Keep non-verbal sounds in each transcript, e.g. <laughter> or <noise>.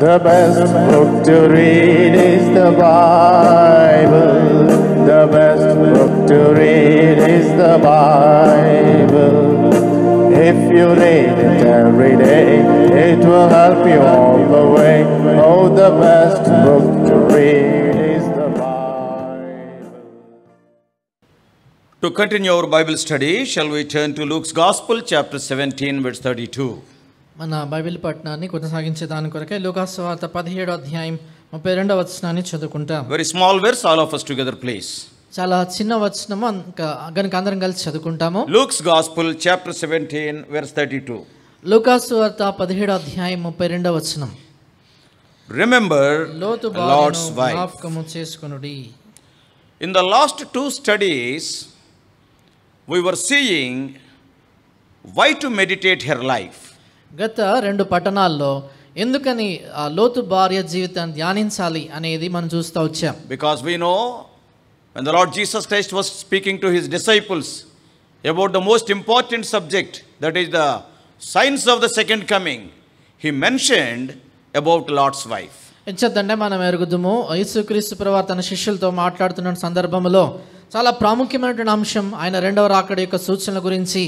The best book to read is the Bible. The best book to read is the Bible. If you read it every day, it will help you all the way. Oh, the best book to read is the Bible. To continue our Bible study, shall we turn to Luke's Gospel, chapter 17, verse 32. మన Bible పట్టణాన్ని కొనసాగించే దాని కొరకే లూకాసు వార్త పదిహేడు అధ్యాయం ముప్పై రెండవ వచనాన్ని చదువుకుంటాం very small verse all of us together please చాలా చిన్న వచనము గనుక అందరం కలిసి చదువుకుంటాము Luke's gospel chapter seventeen verse thirty two లోకాస్ వార్త పదిహేడు అధ్యాయం ముప్పై రెండవ వచనం రిమెంబర్ లోతు లార్డ్స్ వైఫ్ చేసుకునుడి in the last two studies we were seeing why to meditate her life గత రెండు పట్టణాల్లో ఎందుకని ఆ లోతు భార్య జీవితాన్ని ధ్యానించాలి అనేది మనం చూస్తూ వచ్చాం because we know when the Lord Jesus Christ was speaking to his disciples about the most important subject that is the signs of the second coming he mentioned about Lot's wife ఇచ్చద్దంటే మనం ఎరుగుదాము యేసుక్రీస్తు ప్రవర్తన శిష్యులతో మాట్లాడుతున్న సందర్భంలో చాలా ప్రాముఖ్యమైనటువంటి అంశం ఆయన రెండవ రాకడ యొక్క సూచనల గురించి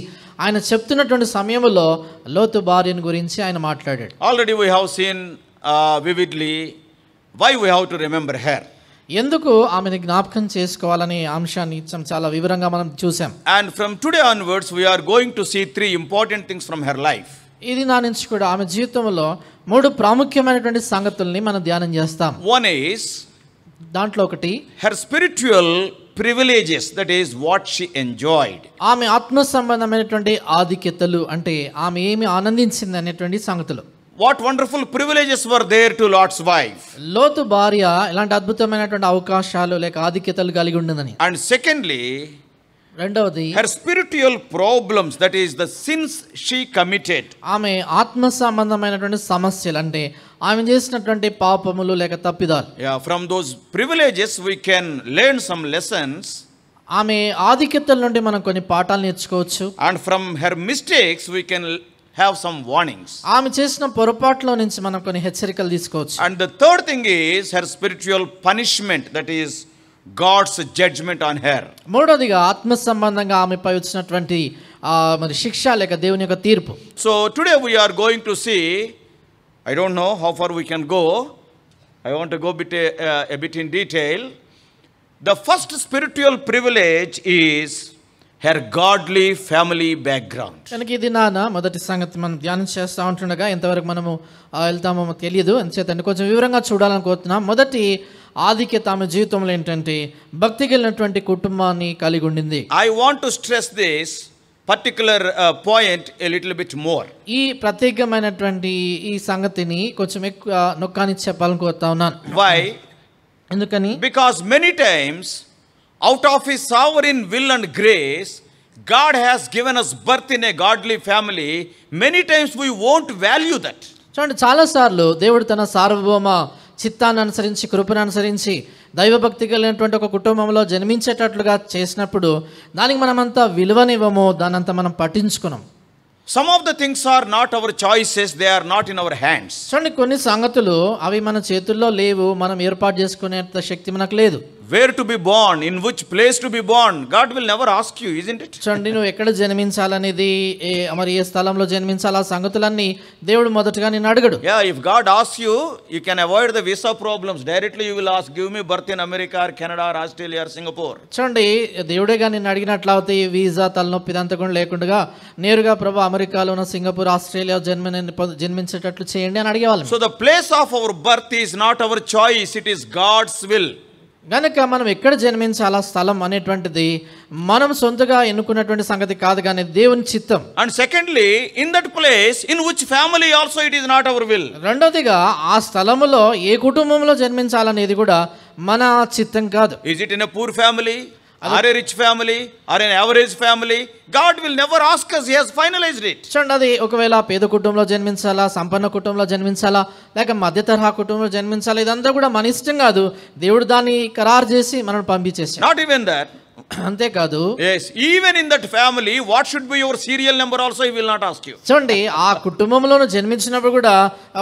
ఆయన చెప్తున్నటువంటి సమయంలో లోతు భార్యను గురించి ఆయన మాట్లాడాడు already we have seen vividly why we have to remember her ఎందుకు ఆమెను జ్ఞాపకం చేసుకోవాలనే అంశాన్ని ఇచ్చాం చాలా వివరంగా మనం చూసాం and from today onwards we're going to see three important things from her life ఇది నా నుంచి కూడా ఆమె జీవితంలో మూడు ప్రాముఖ్యమైనటువంటి సంగతుల్ని మనం ధ్యానం చేస్తాం వన్ ఈస్ దాంట్లో ఒకటి her spiritual privileges that is what she enjoyed ఆమె ఆత్మ సంబంధమైనటువంటి ఆధిక్యతలు అంటే ఆమె ఏమి ఆనందించింది అనేటువంటి సంగతులు what wonderful privileges were there to Lot's wife లోతు భార్య ఇలాంటి అద్భుతమైనటువంటి అవకాశాలు లేక ఆధిక్యతలు కలిగి ఉండదని అండ్ సెకండ్లీ రెండవది her spiritual problems that is the sins she committed ఆమె ఆత్మ సంబంధమైనటువంటి సమస్యలు అంటే ఆమె చేసినటువంటి పాపములు లేక తప్పిదాలు yeah from those privileges we can learn some lessons ఆమె ఆధిక్యతల నుండి మనం కొన్ని పాఠాలు నేర్చుకోవచ్చు and from her mistakes we can have some warnings ఆమె చేసిన పొరపాట్లో నుంచి మనం కొన్ని హెచ్చరికలు తీసుకోవచ్చు and the third thing is her spiritual punishment that is God's judgment on her మూడోదిగా ఆత్మ సంబంధంగా ఆమెపై వచ్చినటువంటి మరి శిక్ష లేక దేవుని యొక్క తీర్పు so today we are going to see I don't know how far we can go I want go bit a bit in detail the first spiritual privilege is her godly family background కనుక ఇది నాన్న మొదటి సంగతి మనం ధ్యానం చేస్తూ ఉంటుండగా ఎంతవరకు మనము వెళ్తామో తెలియదు అంతేతండి కొంచెం వివరంగా చూడాలనుకుంటున్నాం మొదటి ఆధిక్యత ఆమె జీవితంలో ఏంటంటే భక్తి కలిగినటువంటి కుటుంబాన్ని కలిగి ఉండింది I want to stress this particular point a little bit more ఈ ప్రత్యేకమైనటువంటి ఈ సంగతిని కొంచెం ఎక్కువ నొక్కాని చెప్పాలనుకోతా ఉన్నాను వై ఎందుకని because many times out of his in will and grace God has given us birth in a godly family many times we won't value that చూడండి చాలాసార్లు దేవుడు తన సార్వభౌమ చిత్తాన్ని అనుసరించి కృపను అనుసరించి దైవభక్తి కలిగినటువంటి ఒక కుటుంబంలో జన్మించేటట్లుగా చేసినప్పుడు దానికి మనమంతా విలువనివ్వము దానంతా మనం పట్టించుకున్నాం some of the things are not our choices they are not in our hands చూడండి కొన్ని సంగతులు అవి మన చేతుల్లో లేవు మనం ఏర్పాటు చేసుకునేంత శక్తి మనకు లేదు where to be born in which place to be born God will never ask you isn't it చూడండి నువ్వు ఎక్కడ జన్మించాలనేది మరి ఏ స్థలంలో జన్మించాలి ఆ సంగతులన్నీ దేవుడు మొదటగా నేను అడగడు yeah if God ask you you can avoid the visa problems directly you will ask give me birth in America Canada Australia Singapore చూడండి దేవుడేగా నేను అడిగినట్లయితే వీసా తలనొప్పి ఇదంతా కూడా లేకుండా నేరుగా ప్రభు అమెరికాలో ఉన్న సింగపూర్ ఆస్ట్రేలియా జన్మ జన్మించేటట్లు చేయండి అని అడిగేవాళ్ళు so the place of our birth is not our choice it is God's will కనుక మనం ఎక్కడ జన్మించాలా స్థలం అనేటువంటిది మనం సొంతగా ఎన్నుకున్నటువంటి సంగతి కాదు కానీ దేవుని చిత్తం and secondly in that place in which family also it is not our will రెండోదిగా ఆ స్థలంలో ఏ కుటుంబంలో జన్మించాలనేది కూడా మన చిత్తం కాదు is it in a poor family or a rich family or an average family God will never ask us he finalized it చూడండి అది ఒకవేళ పేద కుటుంబంలో జన్మించాలా సంపన్న కుటుంబంలో జన్మించాలా లేక మధ్య తరహా కుటుంబంలో జన్మించాలా ఇదంతా కూడా మన ఇష్టం కాదు దేవుడు దాన్ని ఖరారు చేసి మనల్ని పంపించేసి నాట్ ఈవెన్ దట్ <clears throat> అంతేకాదు yes even in that family what should be your serial number also he will not ask you చూడండి ఆ కుటుంబంలోను జన్మించినప్పుడు కూడా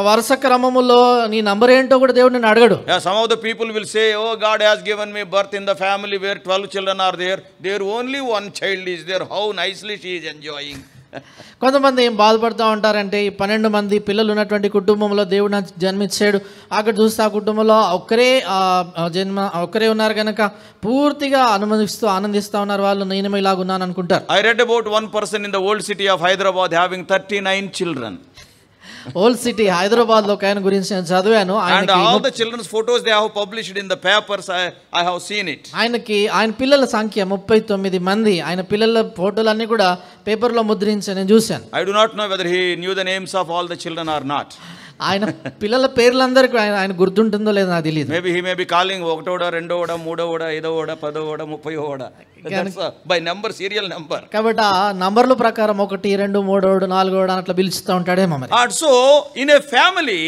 వరుస క్రమములో నీ నంబర్ ఏంటో కూడా దేవుడు నిన్ను అడగడు some of the people will say oh God has given me birth in the family where 12 children are there there only one child is there how nicely she is enjoying కొంతమంది ఏం బాధపడుతూ ఉంటారంటే ఈ పన్నెండు మంది పిల్లలు ఉన్నటువంటి కుటుంబంలో దేవుడు నాకు జన్మించాడు అక్కడ చూస్తే ఆ కుటుంబంలో ఒక్కరే జన్మ ఒక్కరే ఉన్నారు కనుక పూర్తిగా అనుమతిస్తూ ఆనందిస్తూ ఉన్నారు వాళ్ళు నేను ఉన్నాను అనుకుంటారు I read about one person in the old city of Hyderabad having thirty nine children old city Hyderabad లో ఆయన గురించి నేను చదివాను and all the children's photos they have published in the papers I I have seen it ఆయనకి ఆయన పిల్లల సంఖ్య 39 మంది ఆయన పిల్లల ఫోటోలన్నీ కూడా పేపర్ లో ముద్రించి నేను చూశాను I do not know whether he knew the names of all the children or not ఆయన పిల్లల పేర్లందరికీ ఆయన ఆయన గుర్తుంటుందో లేదో నాకు తెలియదు మేబీ హీ మేబీ కాలింగ్ కూడా ఐదో కూడా పదో ఓడ ముప్పై ఓడ బై నెంబర్ సీరియల్ నెంబర్ కాబట్టి ఆ నంబర్ల ప్రకారం ఒకటి రెండు మూడోడు నాలుగోడు అట్లా పిలుస్తూ ఉంటాడేమో మరి so in a family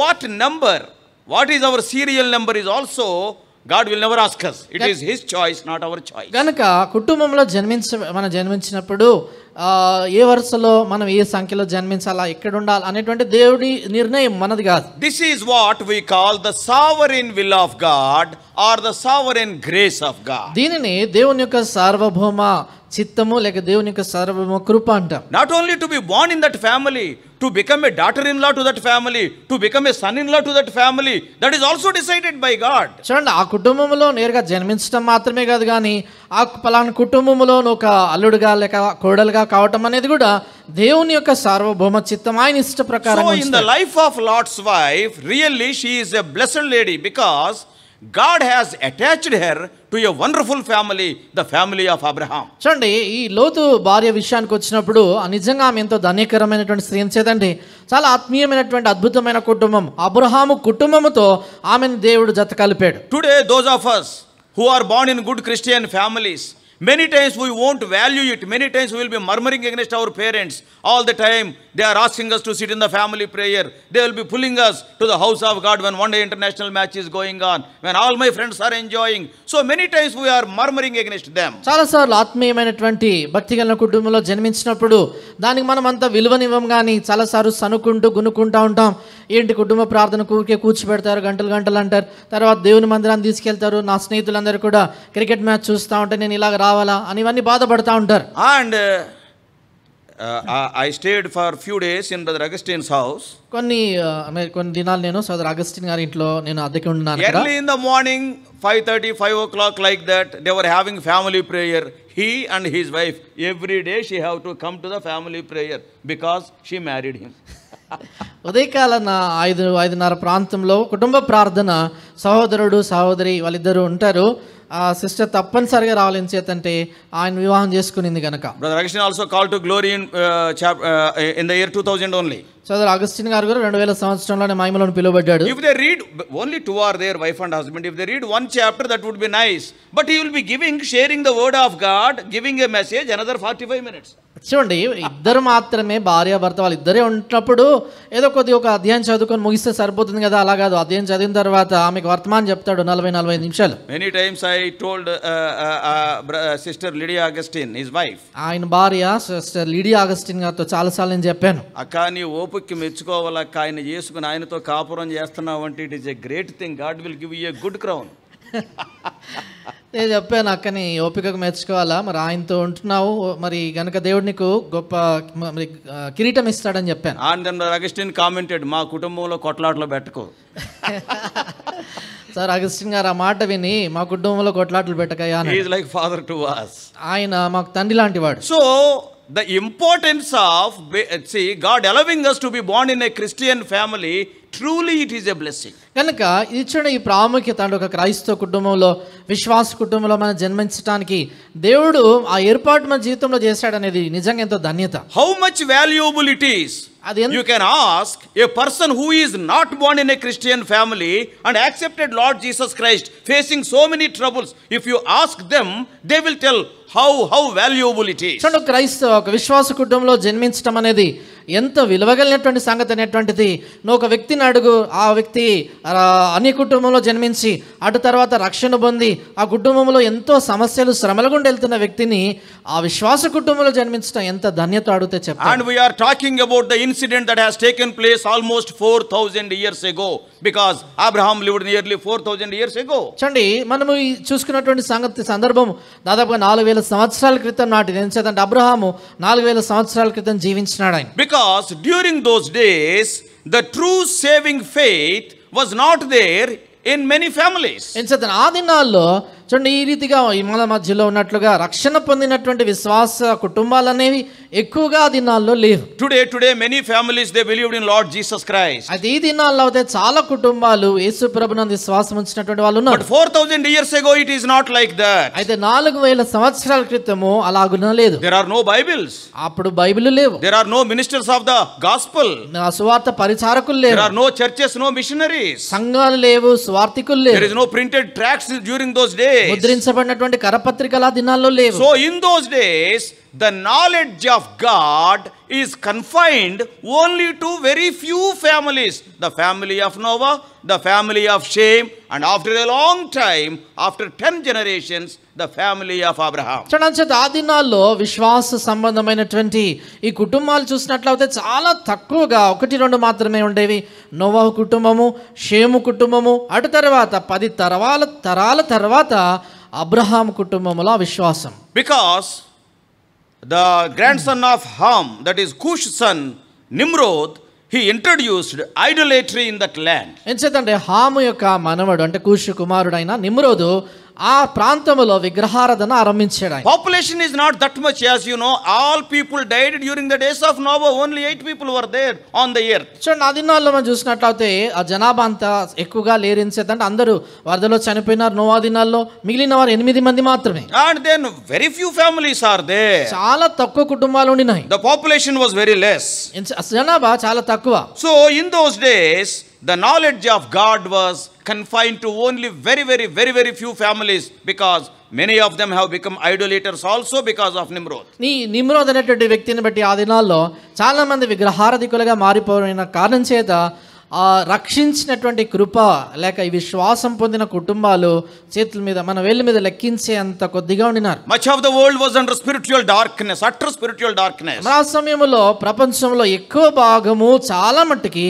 what number what is our serial number is also God will never ask us it is his choice not our choice కనుక కుటుంబంలో జన్మించ మనం జన్మించినప్పుడు ఏ వరుసలో మనం ఏ సంఖ్యలో జన్మించాలా ఎక్కడ ఉండాలి అనేటువంటి దేవుడి నిర్ణయం మనది కాదు this is what we call the sovereign will of God or the sovereign grace of God దీనిని దేవుని యొక్క సార్వభౌమ చిత్తము లేక దేవుని యొక్క సర్వము కృప అంట not only to be born in that family to become a daughter in law to that family to become a son in law to that family that is also decided by God చూడండి ఆ కుటుంబంలో నేరుగా జన్మించడం మాత్రమే కాదు కానీ ఆ పలాన్ కుటుంబంలో ఒక అల్లుడుగా లేక కోడలుగా కావటం అనేది కూడా దేవుని యొక్క సార్వభౌమ చిత్తం ఆయన ఇష్ట ప్రకారం in the life of Lot's wife really she is a blessed lady because God has attached her to a wonderful family the family of Abraham చూడండి ఈ లోతు భార్య విషయానికి వచ్చినప్పుడు నిజంగా ఆమె ఎంతో ధన్యకరమైనటువంటి స్త్రీ చేతండి చాలా ఆత్మీయమైనటువంటి అద్భుతమైన కుటుంబం అబ్రహాము కుటుంబముతో ఆమెను దేవుడు జత కలిపాడు today those of us who are బాండ్ in good Christian families Many times we won't value it. Many times we will be murmuring against our parents. All the time they are asking us to sit in the family prayer. They will be pulling us to the house of God when one day international match is going on, when all my friends are enjoying. So many times we are murmuring against them. చాలాసార్లు ఆత్మీయమైనటువంటి భక్తి కలిగిన కుటుంబంలో జన్మించినప్పుడు దానికి మనం అంత విలువనివ్వం కానీ చాలాసార్లు సనుకుంటూ గునుకుంటూ ఉంటాం ఏంటి కుటుంబ ప్రార్థనకు ఊరికే కూర్చోబెడతారు గంటలు గంటలు అంటారు తర్వాత దేవుని మందిరాన్ని తీసుకెళ్తారు నా స్నేహితులందరూ కూడా క్రికెట్ మ్యాచ్ చూస్తూ ఉంటే నేను ఇలాగ రా కావాలా అని ఇవన్నీ బాధపడతా ఉంటారు and I stayed for few days in brother Augustine's house కొన్ని uh, కొన్ని దినాలు నేను సోదర్ అగస్టిన్ గారి ఇంట్లో నేను అద్దెకి ఉన్నాను early in the morning five thirty five o'clock like that they were having family prayer he and his wife every day she have to come to the family prayer because she married him ఉదయకాలన ఐదు ఐదున్నర ప్రాంతంలో కుటుంబ ప్రార్థన సహోదరుడు సహోదరి వాళ్ళిద్దరూ ఉంటారు ఆ సిస్టర్ తప్పనిసరిగా రావాలి చేతంటే ఆయన వివాహం చేసుకునింది కనుక brother Augustine also call to glory in in the year two thousand only సోదరు అగస్టిన్ గారు కూడా రెండు వేల సంవత్సరంలోనే మహిమలను పిలువబడ్డాడు if they read only two or their wife and husband if they read one chapter that would be nice but you will be giving sharing the word of God giving a message another forty five minutes చూడండి ఇద్దరు మాత్రమే భార్య భర్త వాళ్ళు ఇద్దరే ఉన్నప్పుడు ఏదో కొద్ది ఒక అధ్యాయం చదువుకొని ముగిస్తే సరిపోతుంది కదా అలా కాదు అధ్యాయం చదివిన తర్వాత ఆమెకు వర్తమానం చెప్తాడు నలభై నలభై నిమిషాలు many times I told sister Lydia Augustine his wife ఆయన భార్య సిస్టర్ లిడియా అగస్టిన్ గారితో చాలాసార్లు నేను చెప్పాను అక్క నీ ఓపికకి మెచ్చుకోవాలక్క ఆయన చేసుకుని ఆయనతో కాపురం చేస్తున్నావు అంటే it is a great thing God will give you a good crown నేను చెప్పాను అక్కని ఓపికకు మెచ్చుకోవాలా మరి ఆయనతో ఉంటున్నావు మరి గనక దేవుడు నీకు గొప్ప మరి కిరీటం ఇస్తాడని చెప్పాను అగస్టిన్ కామెంటెడ్ మా కుటుంబంలో కొట్లాట్లు పెట్టుకో <laughs> సార్ అగస్టిన్ గారు ఆ మాట విని మా కుటుంబంలో కొట్లాటలు పెట్టకయ్యా is like father to us ఆయన మాకు తండ్రి లాంటి వాడు so the importance of see God allowing us to be బాండ్ in a Christian family truly it is a blessing కనుక ఇది చూడండి ఈ ప్రాముఖ్యత అంటే ఒక క్రైస్తవ కుటుంబంలో విశ్వాస కుటుంబంలో మనం జన్మించడానికి దేవుడు ఆ ఏర్పాటు మన జీవితంలో చేశాడనేది నిజంగా ఎంతో ధన్యత how much valuable it is అది you can ask a person who is not born in a Christian family and accepted Lord Jesus Christ facing so many troubles if you ask them they will tell how how valuable it is క్రైస్తవ ఒక విశ్వాస కుటుంబంలో జన్మించడం అనేది ఎంత విలువగలిగినటువంటి సంగతి అనేటువంటిది నువ్వు ఒక వ్యక్తిని అడుగు ఆ వ్యక్తి అన్ని కుటుంబంలో జన్మించి అటు తర్వాత రక్షణ పొంది ఆ కుటుంబంలో ఎంతో సమస్యలు శ్రమల గుండా వెళ్తున్న వ్యక్తిని ఆ విశ్వాస కుటుంబంలో జన్మించడం ఎంత ధన్యత అడిగితే చెప్తా and we're talking about the incident that has taken place almost four thousand years ago because Abraham lived nearly four thousand years ago చండి మనము చూసుకున్నటువంటి సంగతి సందర్భం దాదాపుగా నాలుగు వేల సంవత్సరాల క్రితం నాటి ఎందుకంటే అబ్రహాము నాలుగు వేల సంవత్సరాల క్రితం జీవించినాడు ఆయన because during those days the true saving faith was not there in many families ఎందుచేత ఆ దినాల్లో చూడండి ఈ రీతిగా మన మధ్యలో ఉన్నట్లుగా రక్షణ పొందినటువంటి విశ్వాస కుటుంబాలు అనేవి ఎక్కువగా దినాల్లో లేవు today today many families they believed in Lord Jesus Christ అది ఈ దినాల్లో అయితే చాలా కుటుంబాలు యేసు ప్రభున విశ్వాసం ఉంచినటువంటి వాళ్ళు ఉన్నారు four thousand years ago it is not like that అయితే నాలుగు వేల సంవత్సరాల క్రితము అలాగున లేదు దేర్ ఆర్ నో బైబిల్స్ అప్పుడు బైబిల్ లేవు there are no ministers of the నా సువార్త పరిచారకులు లేరు there are no churches no missionaries సంఘాలు లేవు స్వార్థికులు లేవు there is no printed tracts during those days days ముద్రించబడినటువంటి కరపత్రికల దినాల్లో లేవు so in those days the knowledge of God is confined only to very few families the family of Noah the family of Shem and after a long time after ten generations the family of Abraham చూడండి ఆ దినాల్లో విశ్వాస సంబంధమైనటువంటి ఈ కుటుంబాలు చూసినట్లయితే చాలా తక్కువగా ఒకటి రెండు మాత్రమే ఉండేవి నోవా కుటుంబము షేము కుటుంబము అటు తర్వాత పది తరవాల తరాల తర్వాత అబ్రహాం కుటుంబములో విశ్వాసం because the grandson of Ham that is Cush son Nimrod he introduced idolatry in that land ఎంచేతంటే హామ్ యొక్క మనవడు అంటే కుష్ కుమారుడైన నిమ్రోదు ఆ ప్రాంతంలో విగ్రహారాధన ఆరంభించాడు ఆయన population is not that much as you know all people died during the days of Noah only eight people were there on the year చూడండి ఆ దినాల్లో మనం చూసినట్లయితే ఆ జనాభా అంత ఎక్కువగా లేరు అంటే అందరూ వరదలో చనిపోయినారు నోవా దినాల్లో మిగిలిన వారు ఎనిమిది మంది మాత్రమే and then very few families are they చాలా తక్కువ కుటుంబాలు ఉన్నాయి the population was very less జనాభా చాలా తక్కువ so in those days the knowledge of God was confine to only very very, very very few families because many of them have become idolaters also because of Nimrod నీ Nimrod అనేటువంటి వ్యక్తిని బట్టి ఆ దినాల్లో చాలా మంది విగ్రహారధికులుగా మారిపోయిన కారణం చేత ఆ రక్షించినటువంటి కృప లేక ఈ విశ్వాసం పొందిన కుటుంబాలు చేతుల మీద మన వేళ్ళ మీద లెక్కించే అంత కొద్దిగా ఉండినారు much of the world was under spiritual darkness utter spiritual darkness ఆ సమయంలో ప్రపంచంలో ఎక్కువ భాగము చాలా మట్టుకి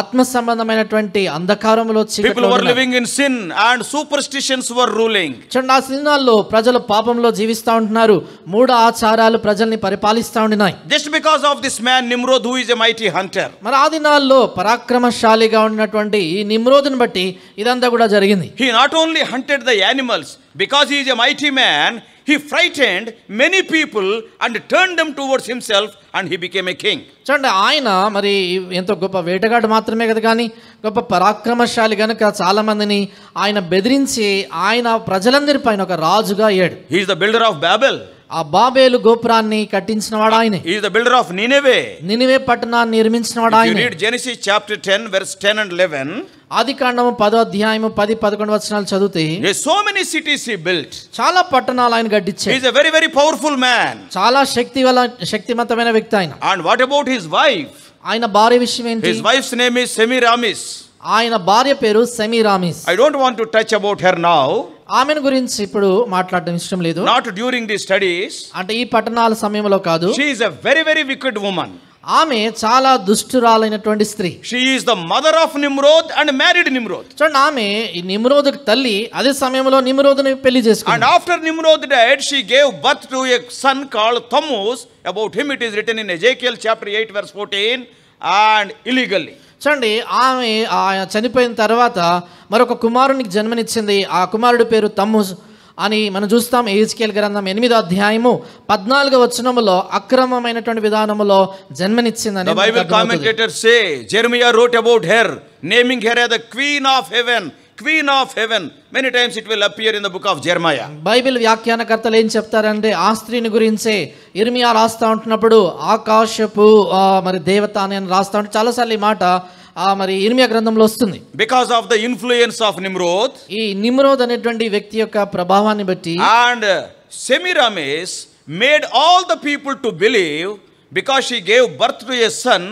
ఆత్మ సంబంధమైనటువంటి అంధకారంలో people were living in sin and superstitions were ruling చూడండి ఆ సినిమాల్లో ప్రజలు పాపంలో జీవిస్తా ఉంటున్నారు మూడు ఆచారాలు ప్రజల్ని పరిపాలిస్తా ఉండినాయి just because of this man Nimrod who is a mighty hunter మరి ఆ దినాల్లో పరాక్రమశాలి బలశాలిగా ఉన్నటువంటి నిమ్రోదుని బట్టి ఇదంతా కూడా జరిగింది he not only hunted the animals because is a mighty man he frightened many people and turn them towards himself and he became a king చూడండి ఆయన మరి ఎంతో గొప్ప వేటగాడు మాత్రమే కదా కానీ గొప్ప పరాక్రమశాలి కనుక చాలా మందిని ఆయన బెదిరించి ఆయన ప్రజలందరి పైన ఒక రాజుగా అయ్యాడు he is the builder of Babel ఆ బాబేలు గోపురాన్ని కట్టించిన వాడు ఆయన the builder of Nineveh Nineveh పట్టణాన్ని నిర్మించిన వాడు ఆయన read Genesis chapter 10 verse 10 and 11 ఆదికాండము పదో అధ్యాయము పది పదకొండు వచనాలు చదివితే so many cities he built చాలా పట్టణాలు ఆయన గడ్డిచ్చాడు is very very powerful man చాలా శక్తి వల్ల శక్తిమంతమైన వ్యక్తి ఆయన and what about his wife ఆయన భార్య విషయం ఏంటి his wives name is Semiramis ఆయన భార్య పేరు Semiramis I don't want to touch about her now ఆమెను గురించి ఇప్పుడు మాట్లాడడం ఇష్టం లేదు నాట్ డ్యూరింగ్ ది స్టడీస్ అంటే ఈ పట్టణాల సమయంలో కాదు she is a very very wicked woman ఆమె చాలా దుష్టురాలైనటువంటి స్త్రీ she is the mother of Nimrod and married Nimrod చూడండి ఆమె ఈ నిమ్రోద్ తల్లి అదే సమయంలో ని పెళ్లి చేసుకుంది and after Nimrod dead she gave birth to a son called Tammuz about him it is written in Ezekiel chapter eight verse fourteen and illegally చూడండి ఆమె చనిపోయిన తర్వాత మరొక కుమారునికి జన్మనిచ్చింది ఆ కుమారుడి పేరు తమ్ముజ్ అని మనం చూస్తాం ఏజ్కేల్ గ్రంథం ఎనిమిదో అధ్యాయము పద్నాలుగో వచనములో అక్రమమైనటువంటి విధానములో జన్మనిచ్చిందని Bible commentator say Jeremiah wrote about her naming her the queen of heaven queen of heaven many times it will appear in the book of Jeremiah Bible వ్యాఖ్యానకర్తలు ఏం చెప్తారంటే ఆ స్త్రీని గురించే ఇర్మియా రాస్తా ఉంటున్నప్పుడు ఆకాశపు మరి దేవత అని రాస్తా ఉంటే చాలాసార్లు ఈ మాట మరి ఇర్మియా గ్రంథంలో వస్తుంది because of the influence of Nimrod ఈ నిమ్రోద్ అనేటువంటి వ్యక్తి యొక్క ప్రభావాన్ని బట్టి and Semiramis made all the people to believe because she gave birth to a son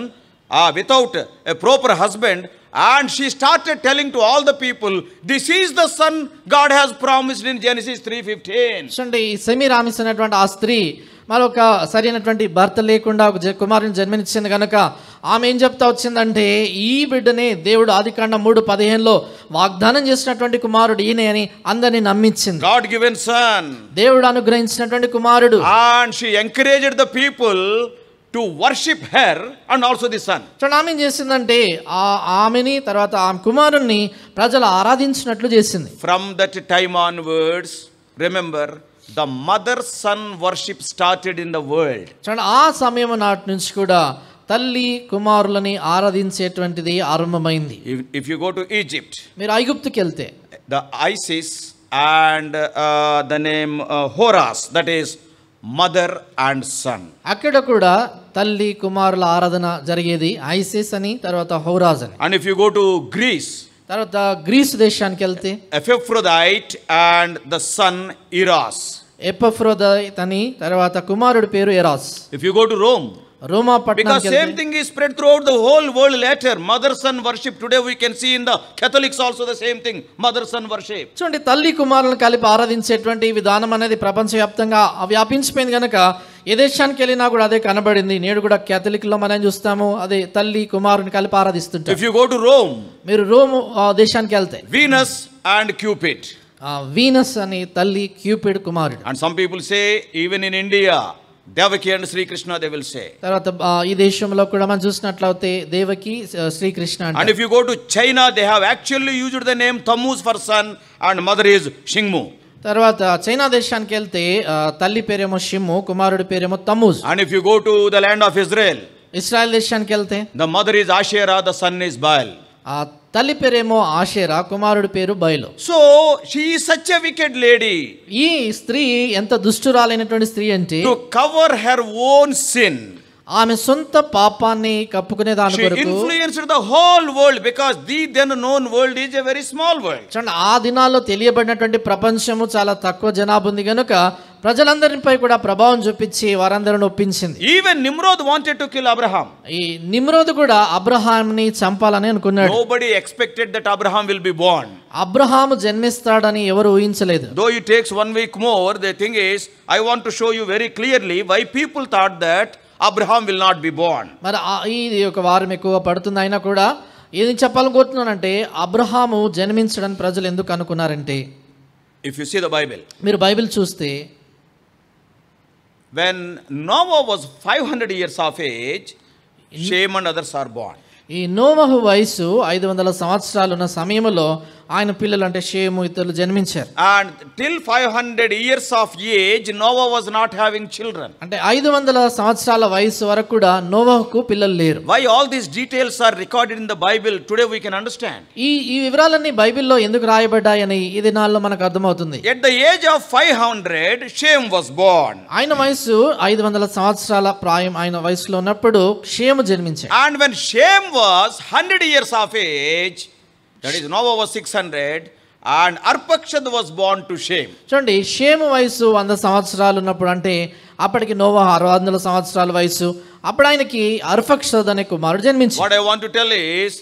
without a proper husband she she telling to all the people this is the sun God has promised in Genesis three fifteen చూడండి ఈ రామిస్ అనేటువంటి ఆ స్త్రీ మరొక సరైనటువంటి భర్త లేకుండా ఒక కుమారుని జన్మనిచ్చింది కనుక ఆమె ఏం చెప్తా వచ్చిందంటే ఈ బిడ్డనే దేవుడు ఆదికాండ మూడు పదిహేనులో వాగ్దానం చేసినటువంటి కుమారుడు ఈయనే అని అందరిని నమ్మించింది గాడ్ గివెన్ సన్ దేవుడు అనుగ్రహించినటువంటి కుమారుడు and she encouraged the people to worship her and also the son చూడండి ఆమె చేసిందంటే ఆ ఆమెని తర్వాత ఆమె కుమారుణ్ణి ప్రజలు ఆరాధించినట్లు చేసింది from that time onwards remember the mother son worship started in the world చూడండి ఆ సమయం నాటి నుంచి కూడా తల్లి కుమారులని ఆరాధించేటువంటిది ఆరంభమైంది if you go to Egypt మీరు ఐగుప్తుకి వెళ్తే the Isis and the name Horus that is mother and son అక్కడ కూడా తల్లి కుమారుల ఆరాధన జరిగేది ఐసిస్ అని తర్వాత హౌరాజ్ అని and if you go to Greece తర్వాత గ్రీస్ దేశానికి వెళ్తే Aphrodite and the son Eros Aphrodite అని తర్వాత కుమారుడి పేరు Eros if you go to Rome రోమా because same thing is spread throughout the whole world later mother son worship today we can see in the Catholics also the same thing mother son worship చూడండి తల్లి కుమారులను కలిపి ఆరాధించేటువంటి విధానం అనేది ప్రపంచవ్యాప్తంగా వ్యాపించిపోయింది కనుక ఏ దేశానికి వెళ్ళినా కూడా అదే కనబడింది నేడు కూడా కేథలిక్ లో మనం చూస్తాము అదే తల్లి కుమారుని కలిపి ఆరాధిస్తుంటారు if you go to Rome మీరు రోమ్ దేశానికి వెళ్తే వీనస్ అండ్ క్యూపిడ్ వీనస్ అనే తల్లి క్యూపిడ్ కుమారుడు and some people say even in India Devaki and Srikrishna they will say తర్వాత ఈ దేశంలో కూడా మనం చూసినట్లయితే Devaki Srikrishna and if you go to China they have actually used the name Tammuz for son and mother is Shingmu తర్వాత China దేశానికి వెళ్తే తల్లి పేరేమో షిమ్ము కుమారుడి పేరేమో Tammuz and if you go to the land of Israel Israel దేశానికి వెళ్తే the mother is ఆషేరా the son is Baal తల్లి పేరేమో ఆషేరా కుమారుడి పేరు బయలు so she such a wicked lady ఈ స్త్రీ ఎంత దుష్టురాలైనటువంటి స్త్రీ అంటే to cover her own sin ఆమె సొంత పాపాన్ని కప్పుకునే దాని కొరకు influenced the whole world because the then known world is a very small world చూడండి ఆ దినాల్లో తెలియబడినటువంటి ప్రపంచము చాలా తక్కువ జనాభా ఉంది కనుక ప్రజలందరిపై కూడా ప్రభావం చూపించి వారందరిని ఒప్పించింది even Nimrod wanted to kill Abraham ఈ నిమ్రోద్ కూడా అబ్రహాంని చంపాలని అనుకున్నాడు nobody expected that Abraham will be born Abraham జన్మిస్తాడని ఎవరు ఊహించలేదు though it takes one week more the thing is I want to show you very clearly why people thought that Abraham will not be born మరి ఇది ఒక వారం ఎక్కువ పడుతుంది అయినా కూడా ఏది చెప్పాలనుకుంటున్నానంటే అబ్రహాము జన్మించడానికి ప్రజలు ఎందుకు అనుకున్నారంటే if you see the Bible మీరు బైబిల్ చూస్తే when Noah was five hundred years of age Shem and others are born ఈ నోవహు వయసు ఐదు వందల సంవత్సరాలున్న సమయంలో ఆయన పిల్లలు అంటే షేము ఇతరులు జన్మించారు and till five hundred years of age Noah was not having children అంటే ఐదు వందల సంవత్సరాల వయసు వరకు కూడా నోవాకు పిల్లలు లేరు why all these details are recorded in the Bible today we can understand ఈ ఈ వివరాలన్నీ బైబిల్లో ఎందుకు రాయబడ్డాయని ఈ దినాల్లో మనకు అర్థమవుతుంది at the age of five hundred Shem was born ఆయన వయసు ఐదు వందల సంవత్సరాల ప్రాయం ఆయన వయసులో ఉన్నప్పుడు షేమ్ జన్మించారు and when Shem was hundred years of age that is no over six hundred and Arpachshad was born to Shem చూడండి షేమ్ వయసు వంద సంవత్సరాలు ఉన్నప్పుడు అంటే అప్పటికి నోవా ఆరు వందల సంవత్సరాల వయసు అప్పుడు ఆయనకి అర్పక్షద్ అనే కుమారుడు జన్మించి what I want to tell is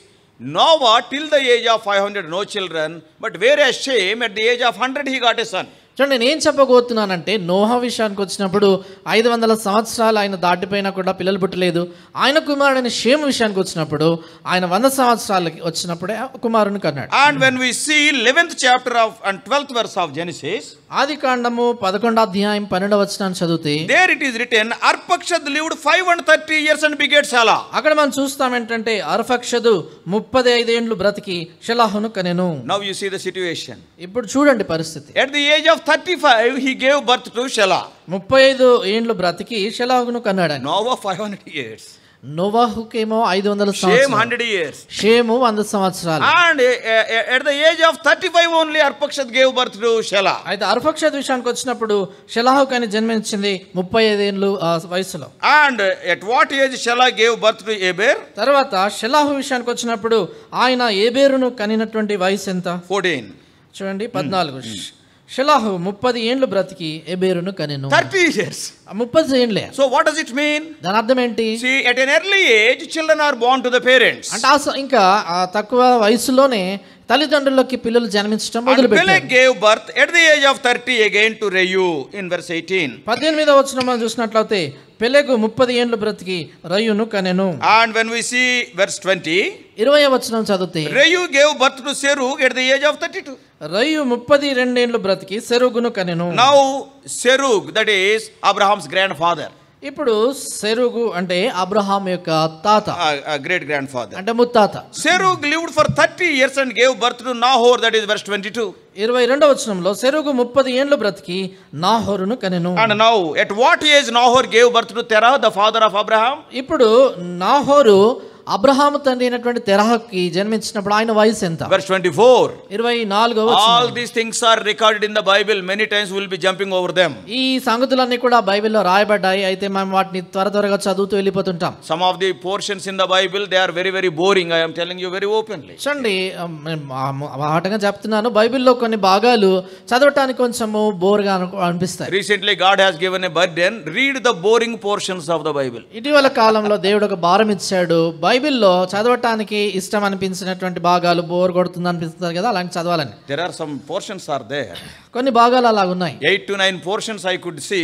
Noah till the age of five hundred no children but వేరే Shem at the age of hundred he got a son చూడండి నేను ఏం చెప్పబోతున్నానంటే నోహా విషయానికి వచ్చినప్పుడు ఐదు వందల సంవత్సరాలు ఆయన దాటిపోయినా కూడా పిల్లలు పుట్టలేదు ఆయన కుమారుడైన షేమ్ విషయానికి వచ్చినప్పుడు ఆయన వంద సంవత్సరాలకి వచ్చినప్పుడే కుమారుని కన్నాడు and when we see eleventh chapter of and twelfth verse of Genesis ఆది కాండము పదకొండో అధ్యాయం పన్నెండు వచ్చిన చదివితే there it is written Arpachshad lived five and thirty years and begat Shelah అక్కడ మనం చూస్తాం ఏంటంటే అర్పక్షదు ఐదు ఏండ్లు బ్రతికి షలాహును కనెను now you see the situation ఇప్పుడు చూడండి పరిస్థితి at the age of thirty five he gave birth to Shelah ముప్పై ఐదు ఏండ్లు బ్రతికి షెలాహును కన్నాడు నోవా ఫైవ్ హండ్రెడ్ ఇయర్స్ నోవాహుకేమో ఐదు వందల షేమ్ హండ్రెడ్ ఇయర్స్ షేము వంద సంవత్సరాలు and at the age of thirty five only Arpachshad gave birth to Shelah అయితే అర్పక్షత్ విషయానికి వచ్చినప్పుడు షెలాహుక్ అని జన్మించింది ముప్పై ఐదు ఏండ్లు వయసులో and at what age Shelah gave birth to Eber తర్వాత షెలాహు విషయానికి వచ్చినప్పుడు ఆయన ఏబేరును కనినటువంటి వయసు ఎంత ఫోర్టీన్ చూడండి పద్నాలుగు hmm. షలాహు ముప్పది ఏండ్లు బ్రతికి ఎబేరును కనెను థర్టీ ఇయర్స్ ముప్పది ఏండ్లే so what does it mean దాని అర్థం ఏంటి see at an early age children are born to the parents అంటే ఇంకా తక్కువ వయసులోనే తల్లిదండ్రులకి పిల్లలు జన్మించడం మొదలుపెట్టారు gave birth at the age of 30 again to Reu in verse 18 18వ వచనం మనం చూసినట్లయితే పెలెగు ముప్పది ఏండ్లు బ్రతికి రయ్యును కనెను and when we see verse twenty ఇరవై వచనం చదివితే Reu gave birth to Serug at the age of thirty 32 రయ్యు ముప్పది రెండేండ్లు బ్రతికి సెరుగును కనెను now Serug that is Abraham's grandfather ఇప్పుడు సెరుగు అంటే అబ్రహాం యొక్క తాత గ్రేట్ గ్రాండ్ ఫాదర్ అంటే ముత్తాత Serug lived for thirty years and gave birth to Nahor that is verse twenty two ఇరవై రెండవ వచనంలో సెరుగు ముప్పది ఏళ్ళు బ్రతికి నాహోరును కనెను and now at what age Nahor gave birth to Terah the father of Abraham ఇప్పుడు నాహోరు అబ్రహాము తండ్రి అయినటువంటి తెరహకి జన్మించినప్పుడు ఆయన వయసు ఎంత ట్వంటీ 24 ఇరవై వచనం all these things are recorded in the Bible many times will be jumping over them ఈ సంగతులన్నీ కూడా బైబిల్లో రాయబడ్డాయి అయితే మనం వాటిని త్వర త్వరగా చదువుతూ వెళ్ళిపోతుంటాం some of the portions in the Bible they are very very boring I am telling you very openly చూడండి ఆటగా చెప్తున్నాను బైబిల్లో కొన్ని భాగాలు చదవటానికి కొంచెము బోర్గా అనిపిస్తాయి recently God has given a burden read the boring portions of the Bible ఇటీవల కాలంలో దేవుడు ఒక భారం ఇచ్చాడు బైబిల్లో చదవటానికి ఇష్టం అనిపించినటువంటి భాగాలు బోర్ కొడుతుంది అనిపిస్తుంది కదా అలాంటి చదవాలని there are some portions are they కొన్ని భాగాలు అలా ఉన్నాయి eight to nine portions I could see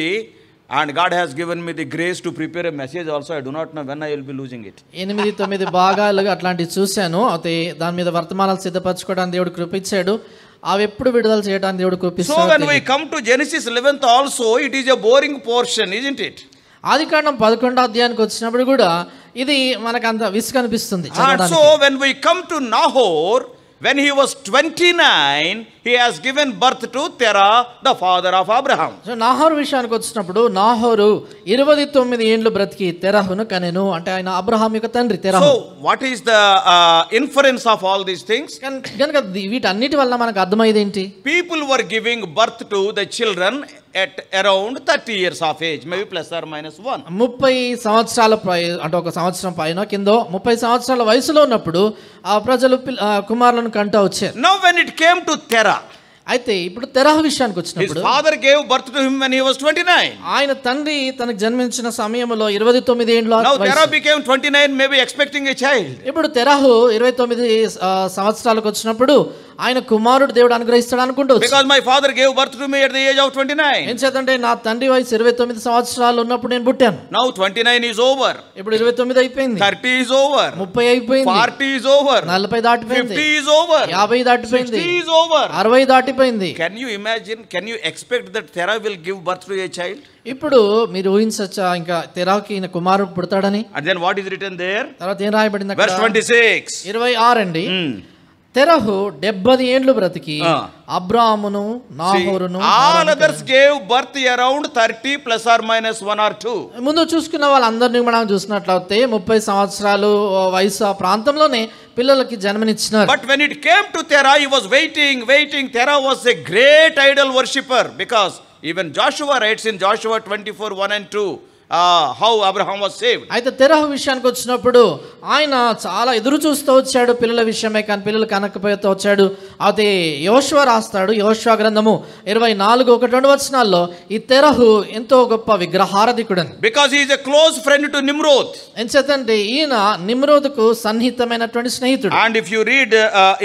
and God has given me the grace to prepare a message also I do not know when I will be losing it ఎనిమిది తొమ్మిది భాగాలుగా అట్లాంటివి చూశాను అయితే దాని మీద వర్తమానాలు సిద్ధపరచుకోవడానికి దేవుడు కృపించాడు అవి ఎప్పుడు విడుదల చేయడానికి దేవుడు కృపిస్తాడు so when we come to Genesis 11th also it is a boring portion isn't it ఆదికాండం పదకొండో అధ్యాయానికి వచ్చినప్పుడు కూడా ఇది మనకు అంత విసుగు అనిపిస్తుంది so when we come to Nahor when he was twenty nine he has given birth to Terah the father of Abraham so Nahor విషయానికి వచ్చినప్పుడు నాహోరు ఇరవై తొమ్మిది ఏండ్లు బ్రతికి తెరహును కనెను అంటే ఆయన అబ్రహాం యొక్క తండ్రి Terah what is the inference of all these things కనుక వీటన్నిటి వల్ల మనకు అర్థమైంది ఏంటి people were giving birth to the children at around thirty years of age maybe plus or minus one ముప్పై సంవత్సరాల అంటే ఒక సంవత్సరం పైన కింద ముప్పై సంవత్సరాల వయసులో ఉన్నప్పుడు ఆ ప్రజలు కుమారులను కంట వచ్చారు no when it came to Terah అయితే ఇప్పుడు తెరహ విషయానికి వచ్చినప్పుడు father gave birth to him when he was 29 ఆయన తండ్రి తనకు జన్మించిన సమయంలో 29 ఏండ్ల now Terah became 29 maybe expecting a child ఇప్పుడు తెరహు 29 సంవత్సరాలకు వచ్చినప్పుడు ఆయన కుమారుడు దేవుడు అనుగ్రహిస్తాడు అనుకుంటూ because my father gave birth to me at the age of 29 ఏం చేద్దంటే నా తండ్రి వయసు 29 సంవత్సరాలు ఉన్నప్పుడు నేను పుట్టాను నౌ 29 ఇస్ ఓవర్ ఇప్పుడు 29 అయిపోయింది 30 ఇస్ ఓవర్ 30 అయిపోయింది 40 ఇస్ ఓవర్ 40 దాటిపోయింది 50 ఇస్ ఓవర్ 50 దాటిపోయింది 60 ఇస్ ఓవర్ 60 దాటిపోయింది can you imagine can you expect that Terah will give birth to a child ఇప్పుడు మీరు ఊహించచ్చా ఇంకా తెరాకి ఈయన కుమారుడు పుడతాడని then what is written there తర్వాత ఏం రాయబడింది 26 26 అండి తెరహు డెబ్బది ఏండ్లు బ్రతికి అబ్రాహమును నాహోరును all gave birth around thirty plus or minus one or two ముందు చూసుకున్న వాళ్ళందరినీ మనం చూసినట్లయితే ముప్పై సంవత్సరాలు వయసు ఆ ప్రాంతంలోనే పిల్లలకి జన్మనిచ్చినారు but when it came to Terah he was waiting waiting Terah was a great idol worshipper because even Joshua writes in Joshua twenty four one and two how Abraham was save అయితే Terah విషయానికి వచ్చినప్పుడు ఆయన చాలా ఎదురు చూస్తూ వచ్చాడు పిల్లల విషయమే కానీ పిల్లలు కనకపోతూ వచ్చాడు అయితే యోశ్వ రాస్తాడు యోశ్వ గ్రంథము ఇరవై నాలుగు ఒకటి రెండు వచనాల్లో ఈ తెరహు ఎంతో గొప్ప అని because is a close friend to Nimrod ఎంచేతంటే ఈయన నిమ్రోద్కు సన్నిహితమైనటువంటి స్నేహితుడు and if you read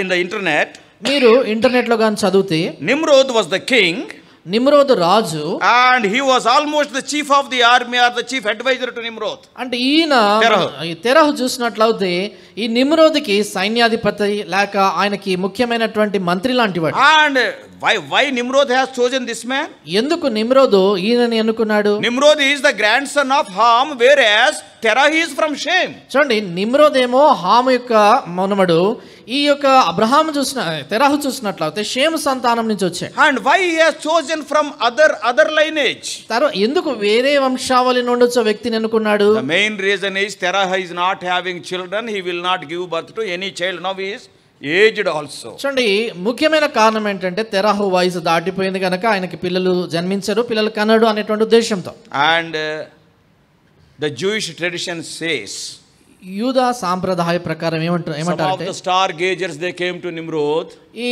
in the internet మీరు ఇంటర్నెట్ లో కానీ చదివితే Nimrod was the king Nimrod రాజు and he was almost the chief of the army or the chief adviser to Nimrod అంటే ఈయన తెరహు చూసినట్లయితే ఈ నిమ్రోద్కి సైన్యాధిపతి లేక ఆయనకి ముఖ్యమైనటువంటి మంత్రి లాంటివాడు and why why Nimrod has chosen this man ఎందుకు నిమ్రోదు ఈయనని అనుకున్నాడు Nimrod is the grandson of Ham whereas Terah he's from Shem చూడండి నిమ్రోద్ ఏమో హామ్ యొక్క మనమడు ఈ యొక్క అబ్రహాం చూసిన తెరాహు చూసినట్లయితే షేమ్ సంతానం నుంచి వచ్చే and why has chosen from other other lineage తరు ఎందుకు వేరే వంశావళి నుండి వచ్చే వ్యక్తిని అనుకున్నాడు main reason is Terah is not having children he will not give birth to any child now is aged also చూడండి ముఖ్యమైన కారణం ఏంటంటే తెరాహు వయసు దాటిపోయింది కనుక ఆయనకి పిల్లలు జన్మించరు పిల్లలు కనడు అనేటువంటి ఉద్దేశంతో and the Jewish tradition says యూదా సాంప్రదాయ ప్రకారం ఏమంటారు ఏమంటారు stargazers they came to Nimrod ఈ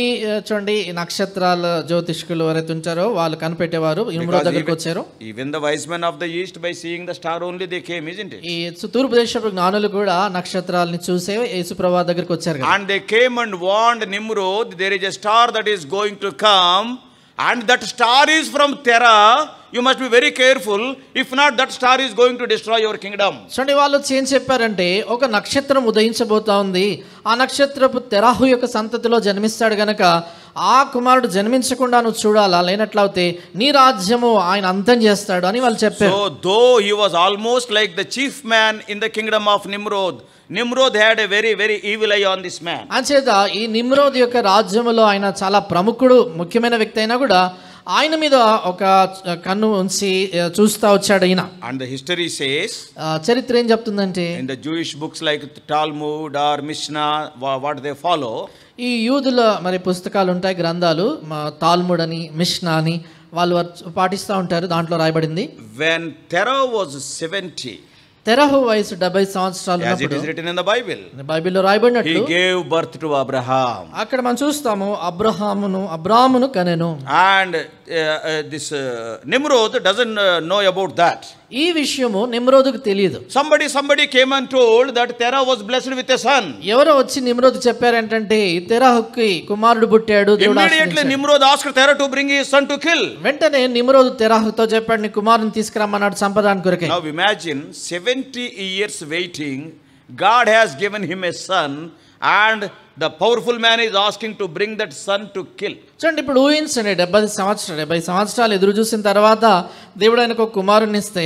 చూడండి నక్షత్రాల జ్యోతిష్కులు ఎవరైతే ఉంచారో వాళ్ళు కనిపెట్టేవారు నిమ్రోద్ దగ్గరికి వచ్చారు even the wise men of the east by seeing the star only they came isn't ఈ తూర్పు దేశపు జ్ఞానులు కూడా నక్షత్రాలను చూసే ప్రభువా దగ్గరికి వచ్చారు and they came and warned Nimrod there is a star that is going to come and that star is from Terah you must be very careful if not that star is going to destroy your kingdom చూడండి వాళ్ళు వచ్చి ఏం చెప్పారంటే ఒక నక్షత్రం ఉదయించబోతా ఉంది ఆ నక్షత్రపు తెరాహు యొక్క సంతతిలో జన్మిస్తాడు గనక ఆ కుమారుడు జన్మించకుండా నువ్వు చూడాలా లేనట్లయితే నీ రాజ్యము ఆయన అంతం చేస్తాడు అని వాళ్ళు చెప్పారు so though he was almost like the chief man in the kingdom of Nimrod Nimrod had a very very evil eye on this man అంచేత ఈ నిమ్రోద్ యొక్క రాజ్యములో ఆయన చాలా ప్రముఖుడు ముఖ్యమైన వ్యక్తి అయినా కూడా ఆయన మీద ఒక కన్ను ఉంచి చూస్తా వచ్చాడు ఆయన అండ్ ద హిస్టరీ సేస్ చరిత్ర ఏం చెప్తుందంటే in the Jewish books like Talmud or Mishnah what they follow ఈ యూదుల మరి పుస్తకాలు ఉంటాయి గ్రంథాలు తాల్ముడ్ అని మిష్నా అని వాళ్ళు పాటిస్తూ ఉంటారు దాంట్లో రాయబడింది when Terah was seventy Terah వయసు డెబ్బై సంవత్సరాలు బైబిల్ బైబిల్లో రాయబడినట్టు గేవ్ బర్త్ టు అబ్రహాం అక్కడ మనం చూస్తాము అబ్రహామును అబ్రామును కనెను and this Nimrod doesn't know about that ఈ విషయము నిమ్రోదుకు తెలియదు somebody somebody came and told that Terah was blessed with a son ఎవరో వచ్చి నిమ్రోద్ చెప్పారు తెరా హక్కి కుమారుడు పుట్టాడు immediately Nimrod asked Terah to bring his son to kill వెంటనే నిమ్రోద్ తెరాహుతో చెప్పాడు నీ కుమారుని తీసుకురమ్మన్నాడు సంపదానికి కొరకే now imagine 70 years waiting God has given him a son and the powerful man is asking to bring that son to kill చూడండి ఇప్పుడు ఊహించండి డెబ్బై సంవత్సరాలు డెబ్బై సంవత్సరాలు ఎదురు చూసిన తర్వాత దేవుడు ఆయనకు ఒక కుమారుని ఇస్తే